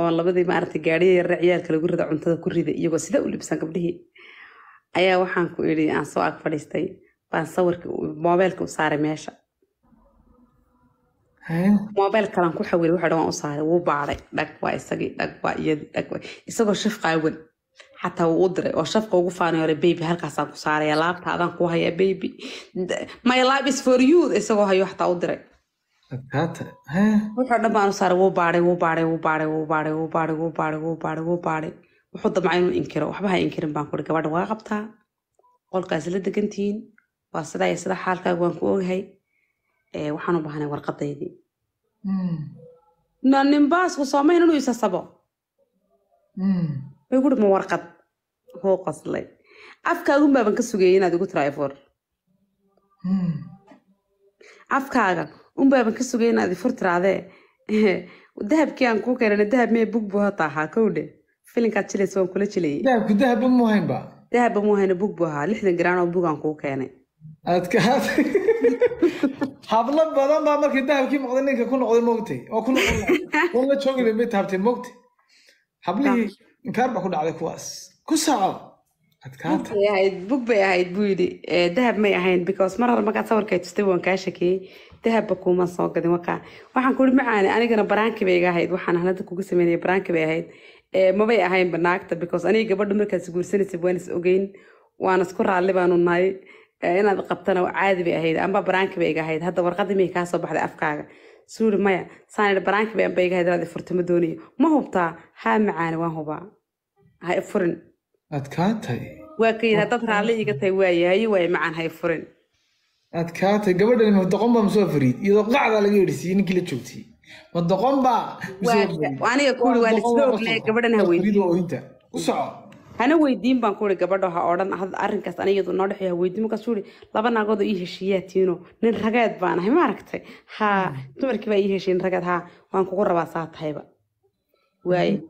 oo labadii maaragta gaadhiya yarra ciyaalka lagu rida cuntada ku rida iyagoo sida u libsan gabdhihii ayaa waxaan ku idhi aan soo ag fadhiistay baan sawirka moobeelka u saaray meesha moobeel kalan ku xawilay waxa dhan waan u saaray wuu baadhay dhag waa isagii dhag waa iyadii dhag waa isagoo shafqaawan xataa wuu u diray oo shafqa ugu faanay hore baby halkaasaan ku saaraya laabta adaan ku hayaa baby my love is for you isagoo hayo xataa u diray wuxuu dhan baan u saaray wuu inkirin baan gabadha waa qabtaa qolkaas la degantihiin waa sidaa iyo sidaa xaalkaaga ogahay waxaan u nimbaasku soomayn inuu isasabo way ka sugayay inaad igu unbaaban ka sugay inaad ifurtiraadee dahabkii aan kuu keenana dahab mee bug buu hata ahaa kowdhe filinkaad jilaysa waan kula jilayay dahabku dahaba muu haynba dahaba muu hayna bug buu ahaa lixdan garaan oo bug aan kuu keenay adkaad hablo badan baa markii dahabkii muuqday ninka ku noqday mogtay oo ku noqon la joogi bay taabtay mogtay hablihii inkaar baa ku dhacday kuwaas ku soco adkaata bay ahayd buu yidhi eh, dahab may ahayn because mar hore markaad sawirkay tustay waan kaa shakeeyey dahaba kuma soo gadin wakaa waxaan kuuri macaani anigana baraanki bay iga ahayd waxaan hanada kugu sameynaya baraanki bay ahayd eh, mabay ahaynba naagta because aniga gabadha markaas guursanaysa waan is ogeyn waan isku raalli baanu nahay eh, inaad qabtana caadi bay ahayd amba baraanki bay iga ahayd hadda warqadii miyay kaa baxday afkaaga suuri maya saan idhi baraanki bay iga ahayd inaad ifurta ma ma hubtaa haa macaani waan hubaa ha ifurin adkaatay waa ka yidhi haddaad raalli iga tahay waayahay waaye macaan ha ifurin adkaatay gabadhan ma masoo fariid iyadoo qacdaa laga yerhsiiyey ninkii la joogsiiyey hana weydiin baan kuuri gabadho ha odhan arrinkaas anigadu noo ha weydiin markaas uuri laba naagood oo ii heshiiyaa nin rageed baan ahay ma aragtay haa dumarkii baa ii heshiye nin ragaad haa waan kugu rabaa saa tahayba waaye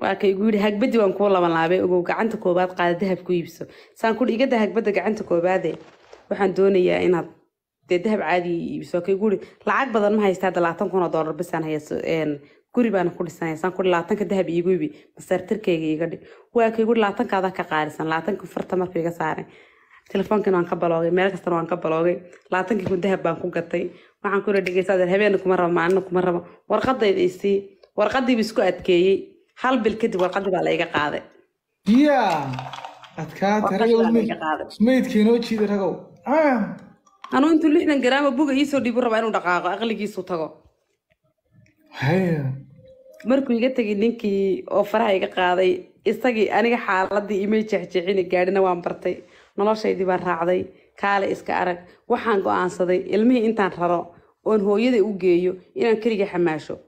waa yidhi hagbaddi waan kuu laban ogow gacanta koobaad qaada dahab ku iibso saan kuri igada hagbadda gacanta koobaadee waxaan doonayaa inaad dee dahab caadiya iibiso kay guri lacag badan ma haystaa labaatan kun oo dollar bisaan hayso guri baana ku dhisanaya saan labaatanka dahab iigu ibi masartirkayga iiga dhig waa kay guri labaatankaadaan ka qaarisan labaatanka farta marka iga saaray telefoonkina waan ka baloogay meel kastana waan ka baloogay labaatankii kun dahab baan ku gatay waxaan kuyiri dhegeysaa habeena kuma rabo maalina kuma rabo warqadayda isii warqadiiba isku adkeeyey hal bil kadib warqadii baa laiga qaaday ya adkaa taraga ismaydka jiiday ragow Ah. anuu intuu lixdan garaama buga iisoo dhiibu rabaa inuu dhaqaaqo aqligiisu tago markuu iga tegay ninkii oo faraha iga qaaday isagii aniga xaaladii imay jeexjeexina gaadhina waan bartay noloshaydii baan raacday kaale iska arag waxaan go'aansaday ilmihii intaan raro oon hooyada u geeyo inaan keliga xamaasho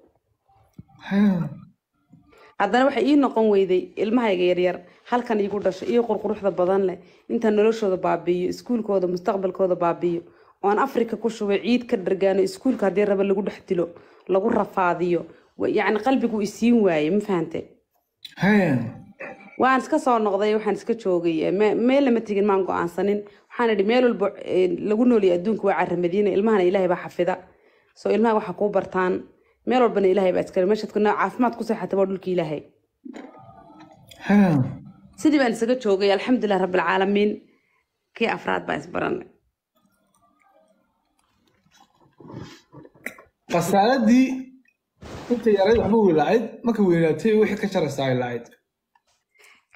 haddana waxay ii noqon weyday ilmahayga yaryar halkan igu dhasho iyo qurquruxda badan leh intaan noloshooda baabiiyo iskuulkooda mustaqbalkooda baabiiyo oan afrika ku shubay ciid ka dhargaano iskuulka haddii raba lagu dhex dilo lagu rafaadiyo yacni qalbigu isiin waaye ma fahante waan iska soo noqday waxaan iska joogay meel lama tegin maan go-aansanin waxaan idhi meel walba e, lagu nooliyay adduunka waa caramadiina ilmahana ilaahay baa xafida soo ilmaha waxaa kuu bartaan meel walbana ilaahay baa iskale meeshaad caafimaad ku seexata dhulka ilaahay sidii baan isaga joogay alxamdulilah rabbilcaalamiin kii afraad baa isbaranay khasaaradii inta yarayd waxba wey lacayd marka weynaatay wixii ka jaraysaa ay lacayd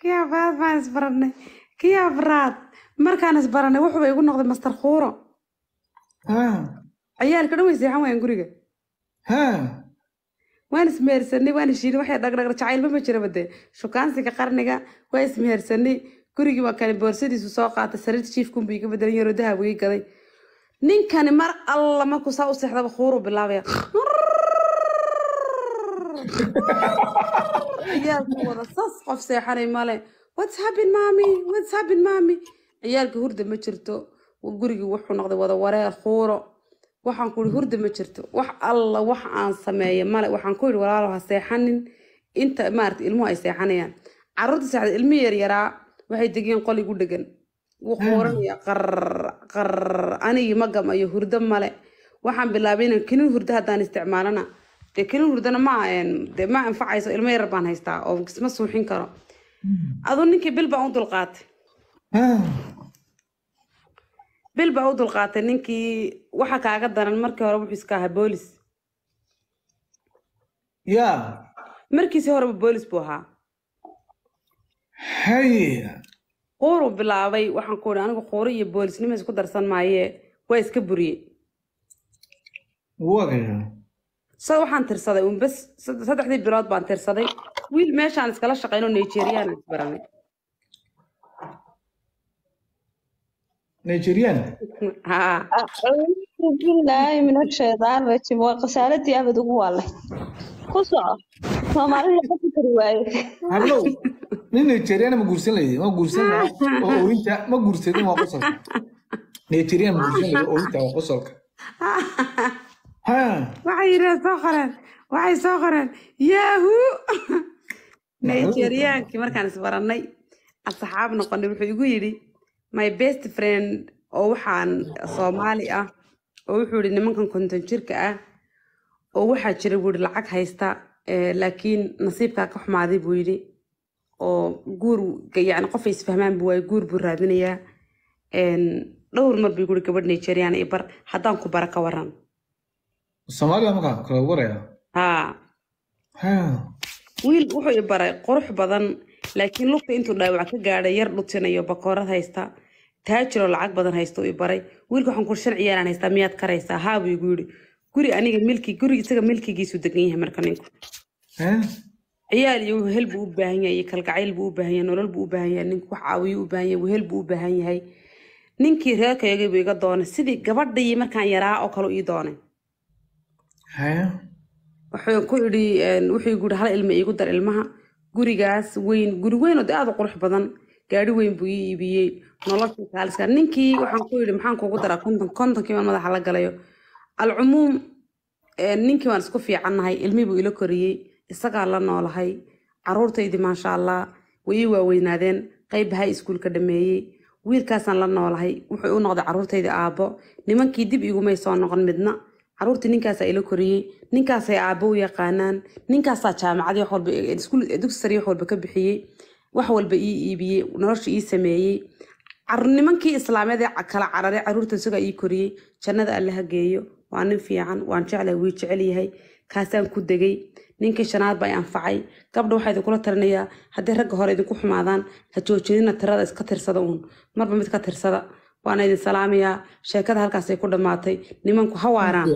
kii afraad baan isbaranay kii afraad markaan isbaranay wuxuuba igu noqday master khuuro ciyaalka dhan way seexan wayaan guriga waan ismehersanay waan heshiinay waxay dhagdhagar jacaylba ma jiraba dee shukaansiga qarniga waa ismehersanay gurigii waa kani boorsadiisu soo qaatay sariirta jiifkunbuu iga bedelan yaroo dahab iga gaday ninkani mar alla markuu saa u seexdaba khuuruu bilaabaya ciyaalku wada saas qof seexanay male whats happen mami whats happen mami ciyaalka hurda ma jirto gurigii wuxuu noqday wada wareer khuuro waxaan ku ihi hurda ma jirto wax alla wax aan sameeya male waxaan ku yihi walaalo ha seexanin inta maarata ilmuhu ay seexanayaan carruurta seexda ilmi yaryaraa waxay degeen qol igu dhegan wuu quuranaya ah. qarqarr anigi magam ayo hurdo male waxaan bilaabay inaan kenin hurdo haddaan isticmaalana dee kenin hurdana ma dee ma anfacayso ilmo yarar baan haystaa oo isma suuxin karo hmm. aduu ninkii bil baan u dulqaatay ah bil baa u dulqaatay ninkii waxa kaaga daran markii hore wuxuu iska ahaa boolis ya markiisii horeba boolis buu ahaa hay quuruu bilaabay waxaan ku idhi anigu quuro iyo boolisnimo isku darsan maaye waa iska buriyey wagaya waxaan tirsaday uun bes saddexdii bilood baan tirsaday wiil meeshaan iskala shaqaynoo nigeriyaan isbaranay nigerian bilaahi min ashaytaan rajim waa khasaaradii abad ugu waalay ku soco soomaalihi qofku kari waaye hablow nin nigeriana ma guursan lahay ma guursan lahay oo ooyinta ma guursadin waa qosolka nigerian ma guursan lahay ooyinta waa qosolka waxay yidhaha soo qoreen waxay soo qoreen yahuu nigeriankii markaan isbaranay asxaab noqonay wuxuu igu yidhi my best friend oo waxaan soomaali ah oo wuxuu yidhi nimankan konton jirka ah oo waxaa jira buu lacag haysta eh, laakiin nasiibkaa ka xumaaday buu yidhi oo guur yani qofay isfahmaan buu waaye guur buu raadinayaa dhowr mar bay guri gabadh nigeriyaan i bar haddaan ku bara ka waran soomaaliya markaa kala waraya ha wiil wuxuu i baray qurux badan laakiin lugta intuu dhaawac ka gaaday yar dhutinayo bakoorad haysta taajiroo lacag badan haysta i baray wiilka waxaan kurshan ciyaaraan haystaa miyaad karaysaa haabuu igu yidhi guri aniga milki guri isaga milkigiisuu degan yahay marka ninku ciyaal iyo wehel buu u baahan yahay iyo kalgacayl buu u baahan yahay nolol buu u baahan yahay ninku wax caawiyo u baahan yahay wehel buu u baahan yahay ninkii reerkaygay buu iga doonay sidii gabadhii markaan yaraa oo kale ii doonay wuxuu ku idhi eh, wuxuu igu yidhi hal ilma iigu dar ilmaha gurigaas weyn guri weyn oo de aad u qurux badan gaari weyn buu ii iibiyey noloshii kaaliska ninkii waxaan ku yidhi maxaan kuugu daraa konton kontonkii baan madaxa la galayo alcumuum ninkii waan isku fiicannahay ilmii buu ila koriyey isagaa la noolahay caruurtaydii maasha allah way ii waaweynaadeen qayb hay iskuulka dhammeeyey wiilkaasaan la noolahay wuxuu u noqday caruurtaydii aabbo nimankii dib igumay soo noqon midna caruurtii ninkaasa ila koriyey ninkaasay aabo u yaqaanaan ninkaasaa jaamacadii waxwalba dugsi sariix walba ka bixiyey wax walba ii iibiyey nolosha ii sameeyey nimankii islaameed ee kala cararay caruurta isagaa ii koriyey jannada alla hageeyo waa nin fiican waan jecla wii jecel yahay kaasaan ku degay ninkii shanaad baa anfacay gabdha waxaa idinkula tarinayaa haddii ragga hore idinku xumaadaan ha joojinina tirada iska tirsada uun marba mid ka tirsada waana idin salaamayaa sheekada halkaasay ku dhammaatay nimanku ha waaraan